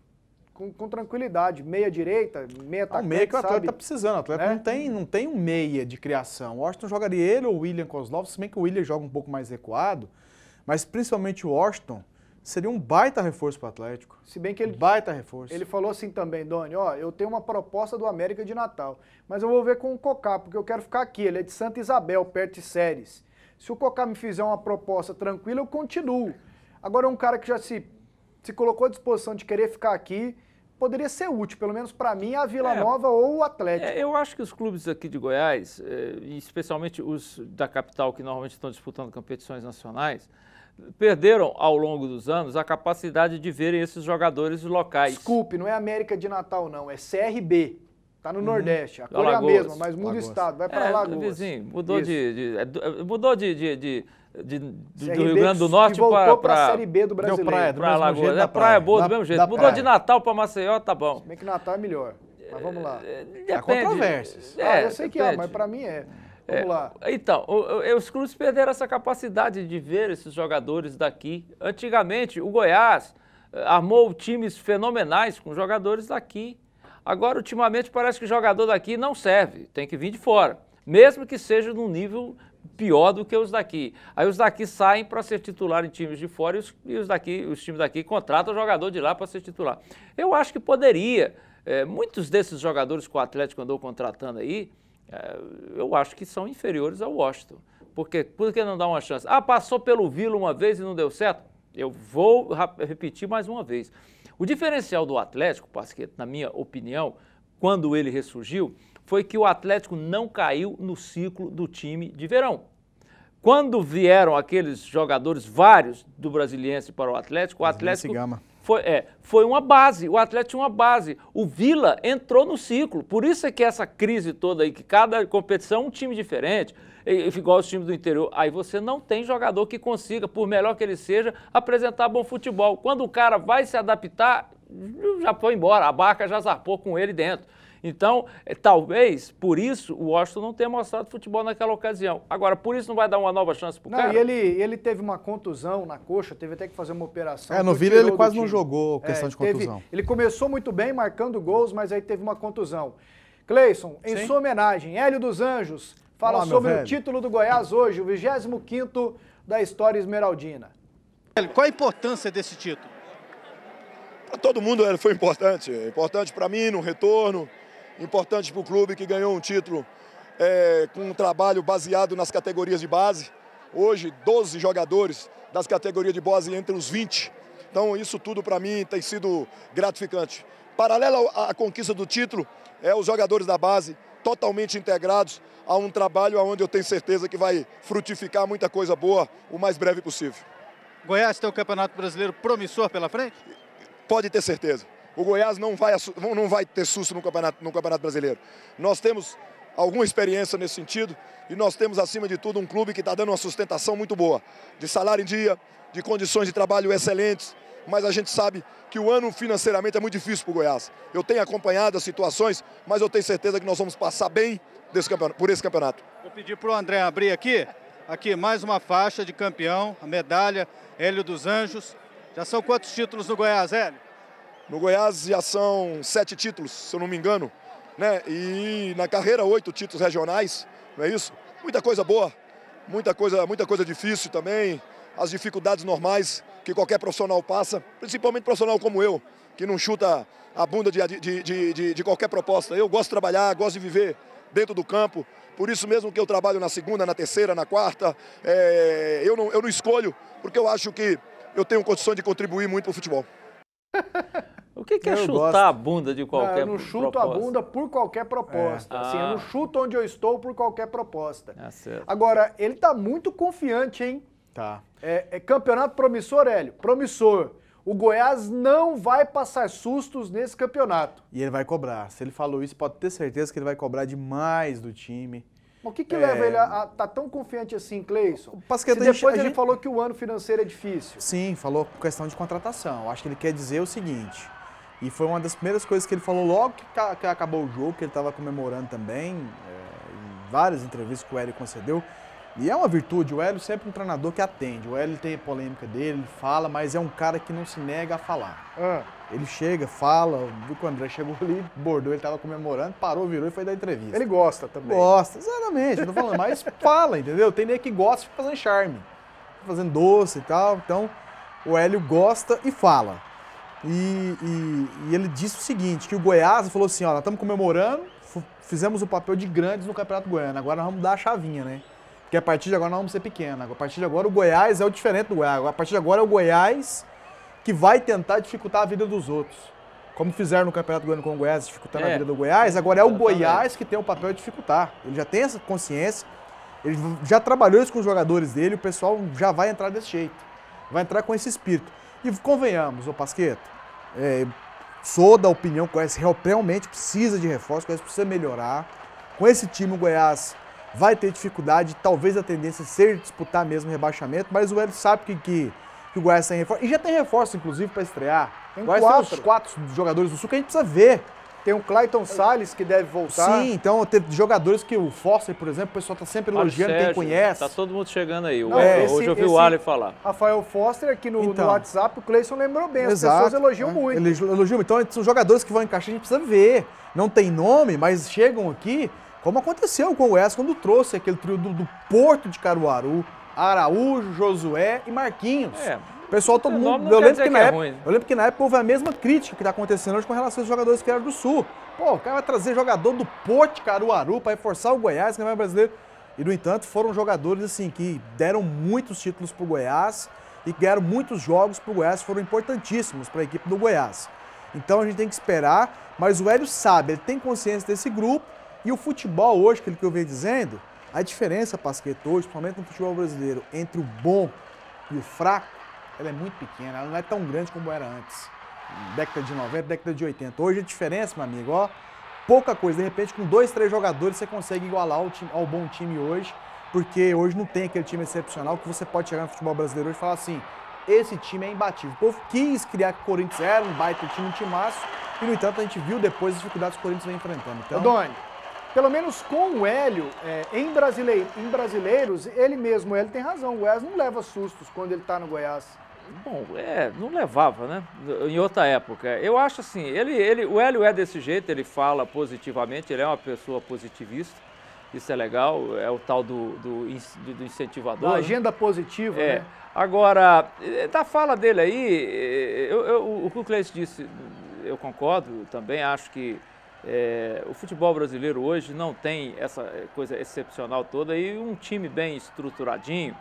com, com tranquilidade. Meia direita, meia atacante, É meia que o atleta tá precisando. O atleta é? não, tem, não tem um meia de criação. O Washington jogaria ele ou o William Kozlov, se bem que o William joga um pouco mais recuado, mas principalmente o Washington seria um baita reforço para o Atlético. Se bem que ele... Baita reforço. Ele falou assim também, Doni, ó, eu tenho uma proposta do América de Natal, mas eu vou ver com o Cocá, porque eu quero ficar aqui. Ele é de Santa Isabel, perto de Séries. Se o Cocá me fizer uma proposta tranquila, eu continuo. Agora é um cara que já se, se colocou à disposição de querer ficar aqui poderia ser útil, pelo menos para mim, a Vila é, Nova ou o Atlético. É, eu acho que os clubes aqui de Goiás, eh, especialmente os da capital, que normalmente estão disputando competições nacionais, perderam ao longo dos anos a capacidade de verem esses jogadores locais. Desculpe, não é América de Natal, não, é CRB. Tá no uhum. Nordeste, a cor é a mesma, mas muda o estado, vai para é, Lagoas. Vizinho, mudou Isso. de, é, de, mudou de, de, de de, do, do Rio Grande do Norte para para a Série B do Brasileiro. Praia, do pra Lagoa. Jeito, é praia. praia é boa da, do mesmo jeito. Mudou praia. de Natal para Maceió, tá bom. Se bem que Natal é melhor. Mas vamos lá. É, controvérsias. É, ah, eu sei depende. que é, mas para mim é. é. Vamos lá. Então, os clubes perderam essa capacidade de ver esses jogadores daqui. Antigamente, o Goiás eh, armou times fenomenais com jogadores daqui. Agora, ultimamente, parece que o jogador daqui não serve, tem que vir de fora. Mesmo que seja num nível pior do que os daqui. Aí os daqui saem para ser titular em times de fora e os, e os, daqui, os times daqui contratam o jogador de lá para ser titular. Eu acho que poderia. É, muitos desses jogadores que o Atlético andou contratando aí, é, eu acho que são inferiores ao Washington. Porque por que não dá uma chance? Ah, passou pelo Vila uma vez e não deu certo? Eu vou repetir mais uma vez. O diferencial do Atlético, na minha opinião, quando ele ressurgiu, foi que o Atlético não caiu no ciclo do time de verão. Quando vieram aqueles jogadores, vários do Brasiliense para o Atlético, o Atlético foi, é, foi uma base, o Atlético tinha uma base. O Vila entrou no ciclo. Por isso é que essa crise toda aí, que cada competição é um time diferente, igual os times do interior. Aí você não tem jogador que consiga, por melhor que ele seja, apresentar bom futebol. Quando o cara vai se adaptar, já foi embora, a barca já zarpou com ele dentro. Então, é, talvez por isso o Washington não tenha mostrado futebol naquela ocasião. Agora, por isso não vai dar uma nova chance pro não, cara? E ele, ele teve uma contusão na coxa, teve até que fazer uma operação. É, no Vila ele quase não jogou é, questão é, de contusão. Teve, ele começou muito bem, marcando gols, mas aí teve uma contusão. Cleison, em Sim. sua homenagem, Hélio dos Anjos fala Olá, sobre o título do Goiás hoje, o 25º da história esmeraldina. Qual a importância desse título? Para todo mundo foi importante. É importante para mim no retorno, importante para o clube, que ganhou um título é, com um trabalho baseado nas categorias de base. Hoje, 12 jogadores das categorias de base entre os 20. Então, isso tudo para mim tem sido gratificante. Paralelo à conquista do título, é os jogadores da base totalmente integrados a um trabalho onde eu tenho certeza que vai frutificar muita coisa boa o mais breve possível. Goiás tem o Campeonato Brasileiro promissor pela frente? Pode ter certeza. O Goiás não vai, não vai ter susto no campeonato, no campeonato Brasileiro. Nós temos alguma experiência nesse sentido e nós temos, acima de tudo, um clube que está dando uma sustentação muito boa, de salário em dia, de condições de trabalho excelentes, mas a gente sabe que o ano financeiramente é muito difícil para o Goiás. Eu tenho acompanhado as situações, mas eu tenho certeza que nós vamos passar bem por esse campeonato. Vou pedir para o André abrir aqui, aqui mais uma faixa de campeão, a medalha, Hélio dos Anjos. Já são quantos títulos no Goiás, Hélio? No Goiás já são sete títulos, se eu não me engano, né? E na carreira oito títulos regionais, não é isso? Muita coisa boa, muita coisa, muita coisa difícil também, as dificuldades normais que qualquer profissional passa, principalmente profissional como eu, que não chuta a bunda de, de, de, de qualquer proposta. Eu gosto de trabalhar, gosto de viver dentro do campo, por isso mesmo que eu trabalho na segunda, na terceira, na quarta, é, eu, não, eu não escolho, porque eu acho que eu tenho condições de contribuir muito para o futebol. *laughs* O que, que é eu chutar gosto. a bunda de qualquer proposta? É, eu não chuto proposta. a bunda por qualquer proposta. É. Assim, ah. eu não chuto onde eu estou por qualquer proposta. É certo. Agora, ele está muito confiante, hein? Tá. É, é campeonato promissor, Hélio? Promissor. O Goiás não vai passar sustos nesse campeonato. E ele vai cobrar. Se ele falou isso, pode ter certeza que ele vai cobrar demais do time. o que, que é... leva ele a, estar tá tão confiante assim, Cleison? Pasqueta, Se depois gente... ele falou que o ano financeiro é difícil. Sim, falou por questão de contratação. Acho que ele quer dizer o seguinte: e foi uma das primeiras coisas que ele falou logo que, que acabou o jogo, que ele estava comemorando também, é, em várias entrevistas que o Hélio concedeu. E é uma virtude, o Hélio sempre um treinador que atende. O Hélio tem a polêmica dele, ele fala, mas é um cara que não se nega a falar. Ah. Ele chega, fala, viu que o André chegou ali, bordou, ele estava comemorando, parou, virou e foi dar entrevista. Ele gosta também. Gosta, exatamente, não falando, mas *laughs* fala, entendeu? Tem nem que gosta de fazer charme, fazendo doce e tal, então o Hélio gosta e fala. E, e, e, ele disse o seguinte, que o Goiás falou assim, ó, nós estamos comemorando, fizemos o papel de grandes no Campeonato Goiano, agora nós vamos dar a chavinha, né? Porque a partir de agora nós vamos ser pequena. A partir de agora o Goiás é o diferente do Goiás. A partir de agora é o Goiás que vai tentar dificultar a vida dos outros. Como fizeram no Campeonato Goiano com o Goiás, dificultando é. a vida do Goiás, agora é o Goiás que tem o papel de dificultar. Ele já tem essa consciência, ele já trabalhou isso com os jogadores dele, o pessoal já vai entrar desse jeito. Vai entrar com esse espírito. E convenhamos, ô Pasqueta, é, sou da opinião que o Goiás realmente precisa de reforço, o Goiás precisa melhorar. Com esse time, o Goiás vai ter dificuldade, talvez a tendência é seja disputar mesmo rebaixamento, mas o Hélio sabe que, que, que, o Goiás tem reforço. E já tem reforço, inclusive, para estrear. Tem Goiás quatro. tem os quatro jogadores do Sul que a gente precisa ver. Tem o Clayton Salles que deve voltar. Sim, então tem jogadores que o Foster, por exemplo, o pessoal está sempre elogiando, quem conhece. Tá todo mundo chegando aí. Não, é, esse, hoje eu vi o Ali falar. Rafael Foster aqui no, então, no WhatsApp, o Clayson lembrou bem, as exato, pessoas elogiam é, muito. Ele elogiam, então são jogadores que vão encaixar, a gente precisa ver. Não tem nome, mas chegam aqui, como aconteceu com o Wes quando trouxe aquele trio do, do Porto de Caruaru, Araújo, Josué e Marquinhos. É pessoal, todo mundo. Eu lembro, que na que é época, né? eu lembro que na época houve a mesma crítica que está acontecendo hoje com relação aos jogadores que eram do Sul. Pô, o cara vai trazer jogador do Porto Caruaru para reforçar o Goiás, que é brasileiro. E, no entanto, foram jogadores assim que deram muitos títulos para o Goiás e ganharam muitos jogos para o Goiás, foram importantíssimos para a equipe do Goiás. Então a gente tem que esperar, mas o Hélio sabe, ele tem consciência desse grupo e o futebol hoje, aquilo que eu venho dizendo, a diferença, Pasqueto, hoje, principalmente no futebol brasileiro, entre o bom e o fraco, ela é muito pequena, ela não é tão grande como era antes. Década de 90, década de 80. Hoje a diferença, meu amigo, ó, pouca coisa. De repente, com dois, três jogadores, você consegue igualar ao, time, ao bom time hoje, porque hoje não tem aquele time excepcional que você pode chegar no futebol brasileiro hoje e falar assim, esse time é imbatível. O povo quis criar que o Corinthians era um baita time, um timaço, e no entanto a gente viu depois as dificuldades que o Corinthians vem enfrentando. Então... Doni, pelo menos com o Hélio, é, em, brasileiro, em brasileiros, ele mesmo, ele tem razão. O Goiás não leva sustos quando ele está no Goiás. Bom, é, não levava, né? Em outra época. Eu acho assim, ele, ele, o Hélio é desse jeito, ele fala positivamente, ele é uma pessoa positivista. Isso é legal, é o tal do, do, do incentivador. Da né? agenda né? positiva, é. né? Agora, eh, da fala dele aí, eh, eu, eu, o que o Cleice disse, eu concordo, também acho que é, o futebol brasileiro hoje não tem essa coisa excepcional toda e um time bem estruturadinho,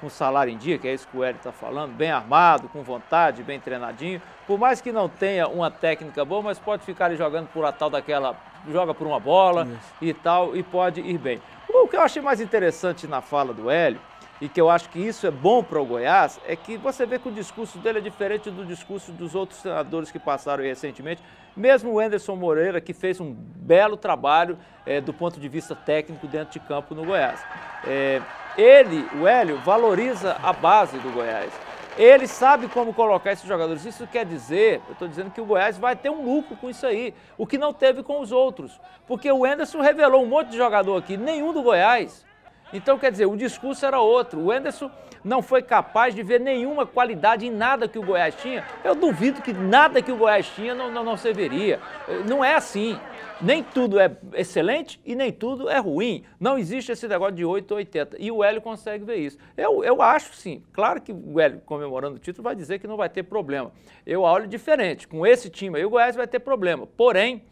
com salário em dia, que é isso que o Hélio está falando, bem armado, com vontade, bem treinadinho. Por mais que não tenha uma técnica boa, mas pode ficar ali jogando por a tal daquela. joga por uma bola isso. e tal, e pode ir bem. O que eu achei mais interessante na fala do Hélio e que eu acho que isso é bom para o Goiás, é que você vê que o discurso dele é diferente do discurso dos outros senadores que passaram recentemente. Mesmo o Anderson Moreira, que fez um belo trabalho é, do ponto de vista técnico dentro de campo no Goiás. É, ele, o Hélio, valoriza a base do Goiás. Ele sabe como colocar esses jogadores. Isso quer dizer, eu estou dizendo que o Goiás vai ter um lucro com isso aí, o que não teve com os outros. Porque o Anderson revelou um monte de jogador aqui, nenhum do Goiás. Então, quer dizer, o discurso era outro. O Enderson não foi capaz de ver nenhuma qualidade em nada que o Goiás tinha. Eu duvido que nada que o Goiás tinha não, não, não serviria. Não é assim. Nem tudo é excelente e nem tudo é ruim. Não existe esse negócio de 8 ou 80. E o Hélio consegue ver isso. Eu, eu acho sim. Claro que o Hélio, comemorando o título, vai dizer que não vai ter problema. Eu olho diferente. Com esse time aí, o Goiás vai ter problema. Porém,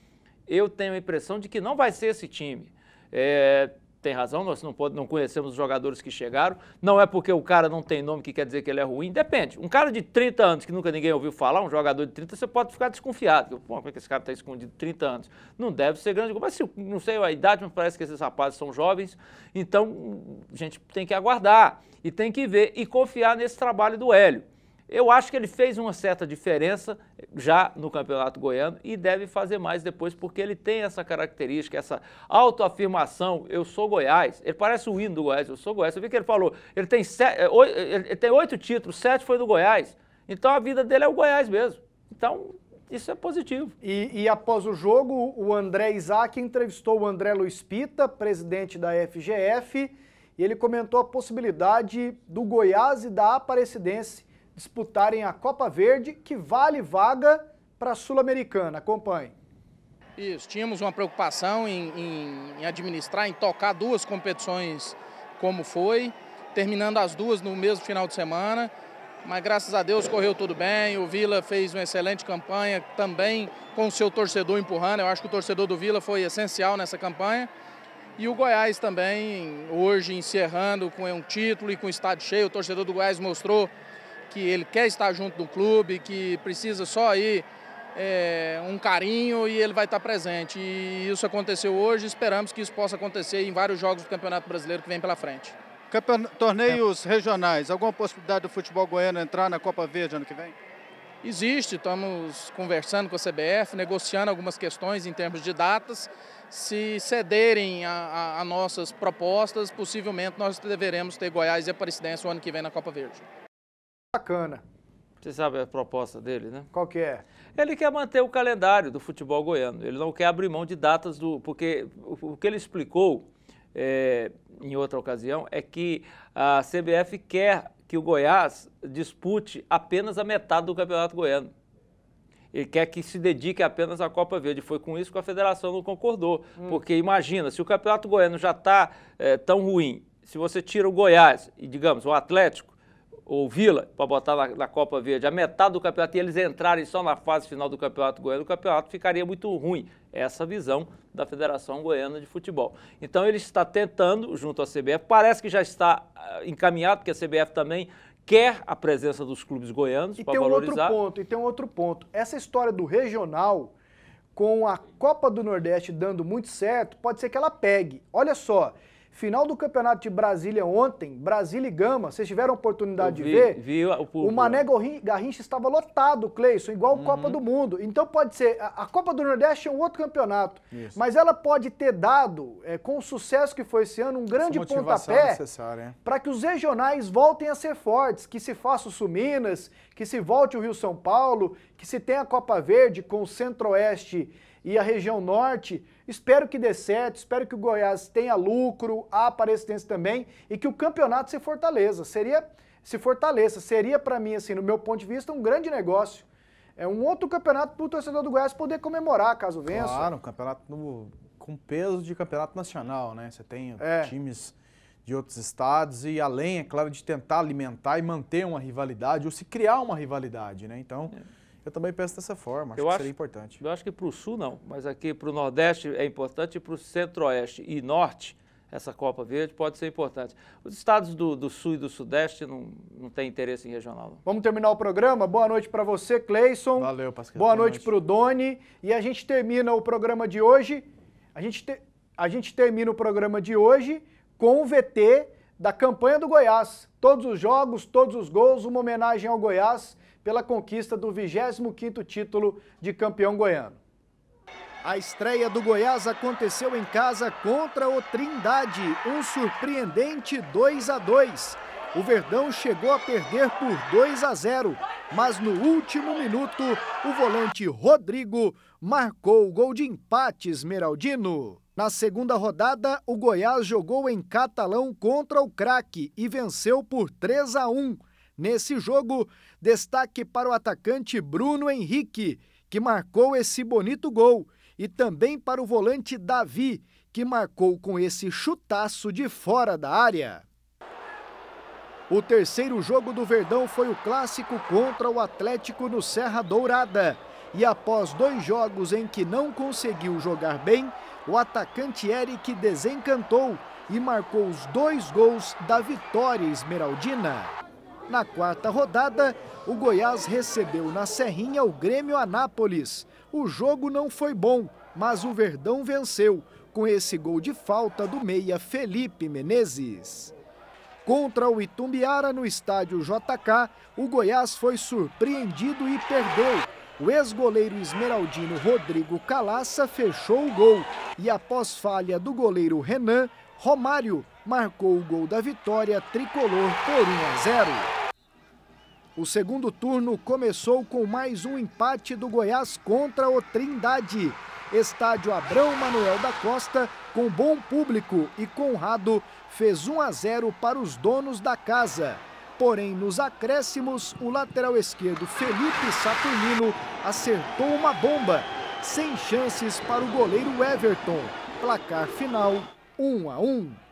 eu tenho a impressão de que não vai ser esse time. É, tem razão, nós não, pode, não conhecemos os jogadores que chegaram. Não é porque o cara não tem nome que quer dizer que ele é ruim, depende. Um cara de 30 anos que nunca ninguém ouviu falar, um jogador de 30, você pode ficar desconfiado. Pô, como é que esse cara está escondido 30 anos? Não deve ser grande. Mas se, não sei a idade, mas parece que esses rapazes são jovens. Então, hum, a gente tem que aguardar e tem que ver e confiar nesse trabalho do Hélio. Eu acho que ele fez uma certa diferença já no Campeonato Goiano e deve fazer mais depois, porque ele tem essa característica, essa autoafirmação, eu sou Goiás. Ele parece o hino do Goiás, eu sou Goiás. Você viu que ele falou, ele tem, sete, é, ele tem oito títulos, sete foi do Goiás. Então a vida dele é o Goiás mesmo. Então isso é positivo. E, e, após o jogo, o André Isaac entrevistou o André Luiz Pita, presidente da FGF, e ele comentou a possibilidade do Goiás e da Aparecidense disputarem a Copa Verde, que vale vaga para a Sul-Americana. Acompanhe. Isso, tínhamos uma preocupação em, em, em, administrar, em tocar duas competições como foi, terminando as duas no mesmo final de semana. Mas graças a Deus correu tudo bem. O Vila fez uma excelente campanha também com o seu torcedor empurrando. Eu acho que o torcedor do Vila foi essencial nessa campanha. E o Goiás também, hoje encerrando com um título e com o estádio cheio. O torcedor do Goiás mostrou que ele quer estar junto do clube, que precisa só aí é, um carinho e ele vai estar presente. E isso aconteceu hoje, esperamos que isso possa acontecer em vários jogos do Campeonato Brasileiro que vem pela frente. Campeon... Torneios é. regionais, alguma possibilidade do futebol goiano entrar na Copa Verde ano que vem? Existe, estamos conversando com a CBF, negociando algumas questões em termos de datas. Se cederem a, a, a nossas propostas, possivelmente nós deveremos ter Goiás e Aparecidense o ano que vem na Copa Verde bacana. Você sabe a proposta dele, né? Qual que é? Ele quer manter o calendário do futebol goiano. Ele não quer abrir mão de datas do. Porque o que ele explicou é, em outra ocasião é que a CBF quer que o Goiás dispute apenas a metade do Campeonato Goiano. Ele quer que se dedique apenas à Copa Verde. Foi com isso que a federação não concordou. Hum. Porque imagina, se o Campeonato Goiano já está é, tão ruim, se você tira o Goiás e, digamos, o Atlético ou Vila, para botar na, na, Copa Verde, a metade do campeonato e eles entrarem só na fase final do Campeonato Goiano, o campeonato ficaria muito ruim. Essa visão da Federação Goiana de Futebol. Então ele está tentando, junto à CBF, parece que já está ah, encaminhado, porque a CBF também quer a presença dos clubes goianos para um valorizar. Outro ponto, e tem um outro ponto. Essa história do regional, com a Copa do Nordeste dando muito certo, pode ser que ela pegue. Olha só, Final do Campeonato de Brasília ontem, Brasília e Gama, vocês tiveram oportunidade vi, de ver? Vi o, o, o Mané Garrincha estava lotado, Cleison, igual uhum. Copa do Mundo. Então pode ser, a, a Copa do Nordeste é um outro campeonato, Isso. mas ela pode ter dado, é, com o sucesso que foi esse ano, um grande pontapé para que os regionais voltem a ser fortes, que se faça o Suminas, que se volte o Rio-São Paulo, que se tenha a Copa Verde com o Centro-Oeste e a região Norte, Espero que dê certo, espero que o Goiás tenha lucro, a Aparecidense também, e que o campeonato se fortaleça. Seria, se fortaleça, seria para mim, assim, no meu ponto de vista, um grande negócio. É um outro campeonato para o torcedor do Goiás poder comemorar, caso vença. Claro, um campeonato no, com peso de campeonato nacional, né? Você tem é. times de outros estados e além, é claro, de tentar alimentar e manter uma rivalidade ou se criar uma rivalidade, né? Então... É eu também penso dessa forma, acho eu que acho, seria importante. Eu acho que para o Sul não, mas aqui para o Nordeste é importante e para o Centro-Oeste e Norte, essa Copa Verde pode ser importante. Os estados do, do Sul e do Sudeste não, não têm interesse em regional. Não. Vamos terminar o programa? Boa noite para você, Cleison. Valeu, Pascal. Boa, Boa noite, noite. para o Doni. E a gente termina o programa de hoje... A gente, te, a gente termina o programa de hoje com o VT da campanha do Goiás. Todos os jogos, todos os gols, uma homenagem ao Goiás pela conquista do 25º título de campeão goiano. A estreia do Goiás aconteceu em casa contra o Trindade, um surpreendente 2 a 2. O Verdão chegou a perder por 2 a 0, mas no último minuto o volante Rodrigo marcou o gol de empate esmeraldino. Na segunda rodada, o Goiás jogou em Catalão contra o Craque e venceu por 3 a 1. Nesse jogo, destaque para o atacante Bruno Henrique, que marcou esse bonito gol, e também para o volante Davi, que marcou com esse chutaço de fora da área. O terceiro jogo do Verdão foi o clássico contra o Atlético no Serra Dourada. E após dois jogos em que não conseguiu jogar bem, o atacante Eric desencantou e marcou os dois gols da vitória esmeraldina. Na quarta rodada, o Goiás recebeu na Serrinha o Grêmio Anápolis. O jogo não foi bom, mas o Verdão venceu, com esse gol de falta do meia Felipe Menezes. Contra o Itumbiara no estádio JK, o Goiás foi surpreendido e perdeu. O ex-goleiro esmeraldino Rodrigo Calaça fechou o gol e após falha do goleiro Renan, Romário marcou o gol da vitória tricolor por 1 a 0. O segundo turno começou com mais um empate do Goiás contra o Trindade. Estádio Abrão Manuel da Costa, com bom público e Conrado, fez 1 a 0 para os donos da casa. Porém, nos acréscimos, o lateral esquerdo Felipe Saturnino acertou uma bomba, sem chances para o goleiro Everton. Placar final 1 a 1.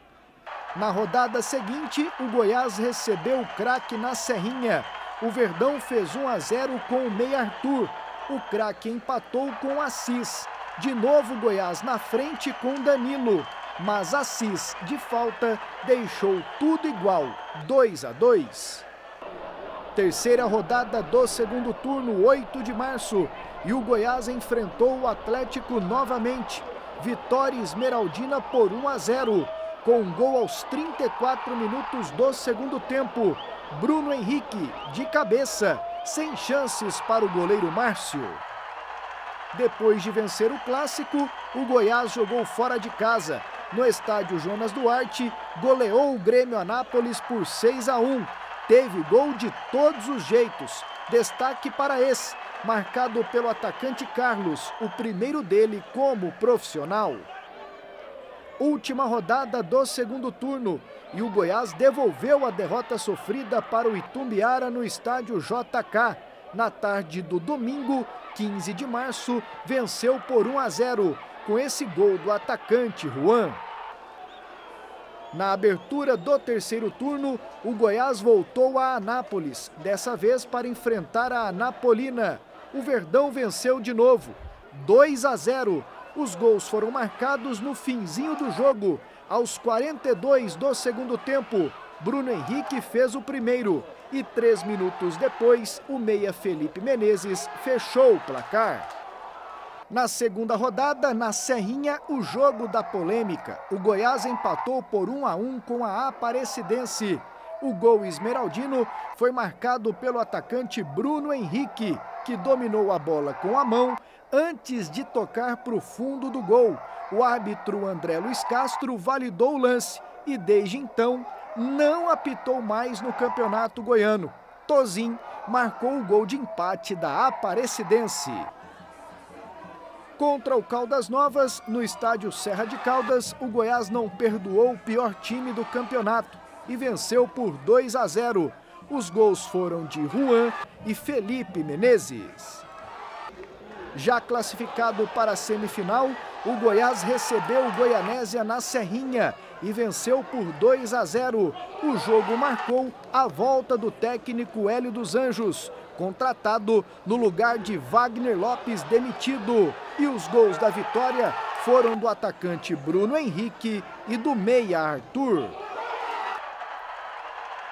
Na rodada seguinte, o Goiás recebeu o craque na Serrinha. O Verdão fez 1 a 0 com o Meia Arthur. O craque empatou com Assis. De novo, Goiás na frente com Danilo. Mas Assis, de falta, deixou tudo igual, 2 a 2. Terceira rodada do segundo turno, 8 de março. E o Goiás enfrentou o Atlético novamente. Vitória Esmeraldina por 1 a 0 com um gol aos 34 minutos do segundo tempo. Bruno Henrique, de cabeça, sem chances para o goleiro Márcio. Depois de vencer o clássico, o Goiás jogou fora de casa. No estádio Jonas Duarte, goleou o Grêmio Anápolis por 6 a 1. Teve gol de todos os jeitos. Destaque para esse, marcado pelo atacante Carlos, o primeiro dele como profissional última rodada do segundo turno e o Goiás devolveu a derrota sofrida para o Itumbiara no estádio JK. Na tarde do domingo, 15 de março, venceu por 1 a 0 com esse gol do atacante Juan. Na abertura do terceiro turno, o Goiás voltou a Anápolis, dessa vez para enfrentar a Anapolina. O Verdão venceu de novo, 2 a 0 os gols foram marcados no finzinho do jogo. Aos 42 do segundo tempo, Bruno Henrique fez o primeiro. E três minutos depois, o meia Felipe Menezes fechou o placar. Na segunda rodada, na Serrinha, o jogo da polêmica. O Goiás empatou por 1 a 1 com a Aparecidense. O gol esmeraldino foi marcado pelo atacante Bruno Henrique, que dominou a bola com a mão antes de tocar para o fundo do gol. O árbitro André Luiz Castro validou o lance e desde então não apitou mais no campeonato goiano. Tozin marcou o gol de empate da Aparecidense. Contra o Caldas Novas, no estádio Serra de Caldas, o Goiás não perdoou o pior time do campeonato e venceu por 2 a 0. Os gols foram de Juan e Felipe Menezes. Já classificado para a semifinal, o Goiás recebeu o Goianésia na Serrinha e venceu por 2 a 0. O jogo marcou a volta do técnico Hélio dos Anjos, contratado no lugar de Wagner Lopes, demitido. E os gols da vitória foram do atacante Bruno Henrique e do meia Arthur.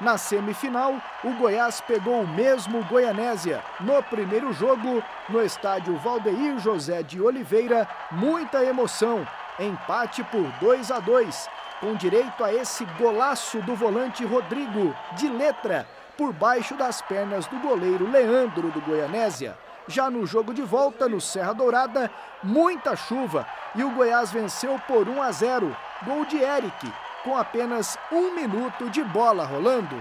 Na semifinal, o Goiás pegou o mesmo Goianésia no primeiro jogo, no estádio Valdeir José de Oliveira. Muita emoção, empate por 2 a 2, com direito a esse golaço do volante Rodrigo, de letra, por baixo das pernas do goleiro Leandro do Goianésia. Já no jogo de volta, no Serra Dourada, muita chuva e o Goiás venceu por 1 a 0. Gol de Eric, com apenas um minuto de bola rolando.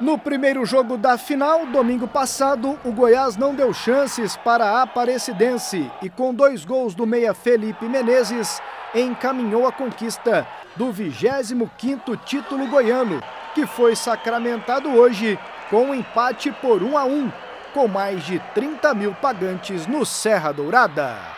No primeiro jogo da final, domingo passado, o Goiás não deu chances para a Aparecidense e, com dois gols do meia Felipe Menezes, encaminhou a conquista do 25 título goiano, que foi sacramentado hoje com um empate por 1 a 1, com mais de 30 mil pagantes no Serra Dourada.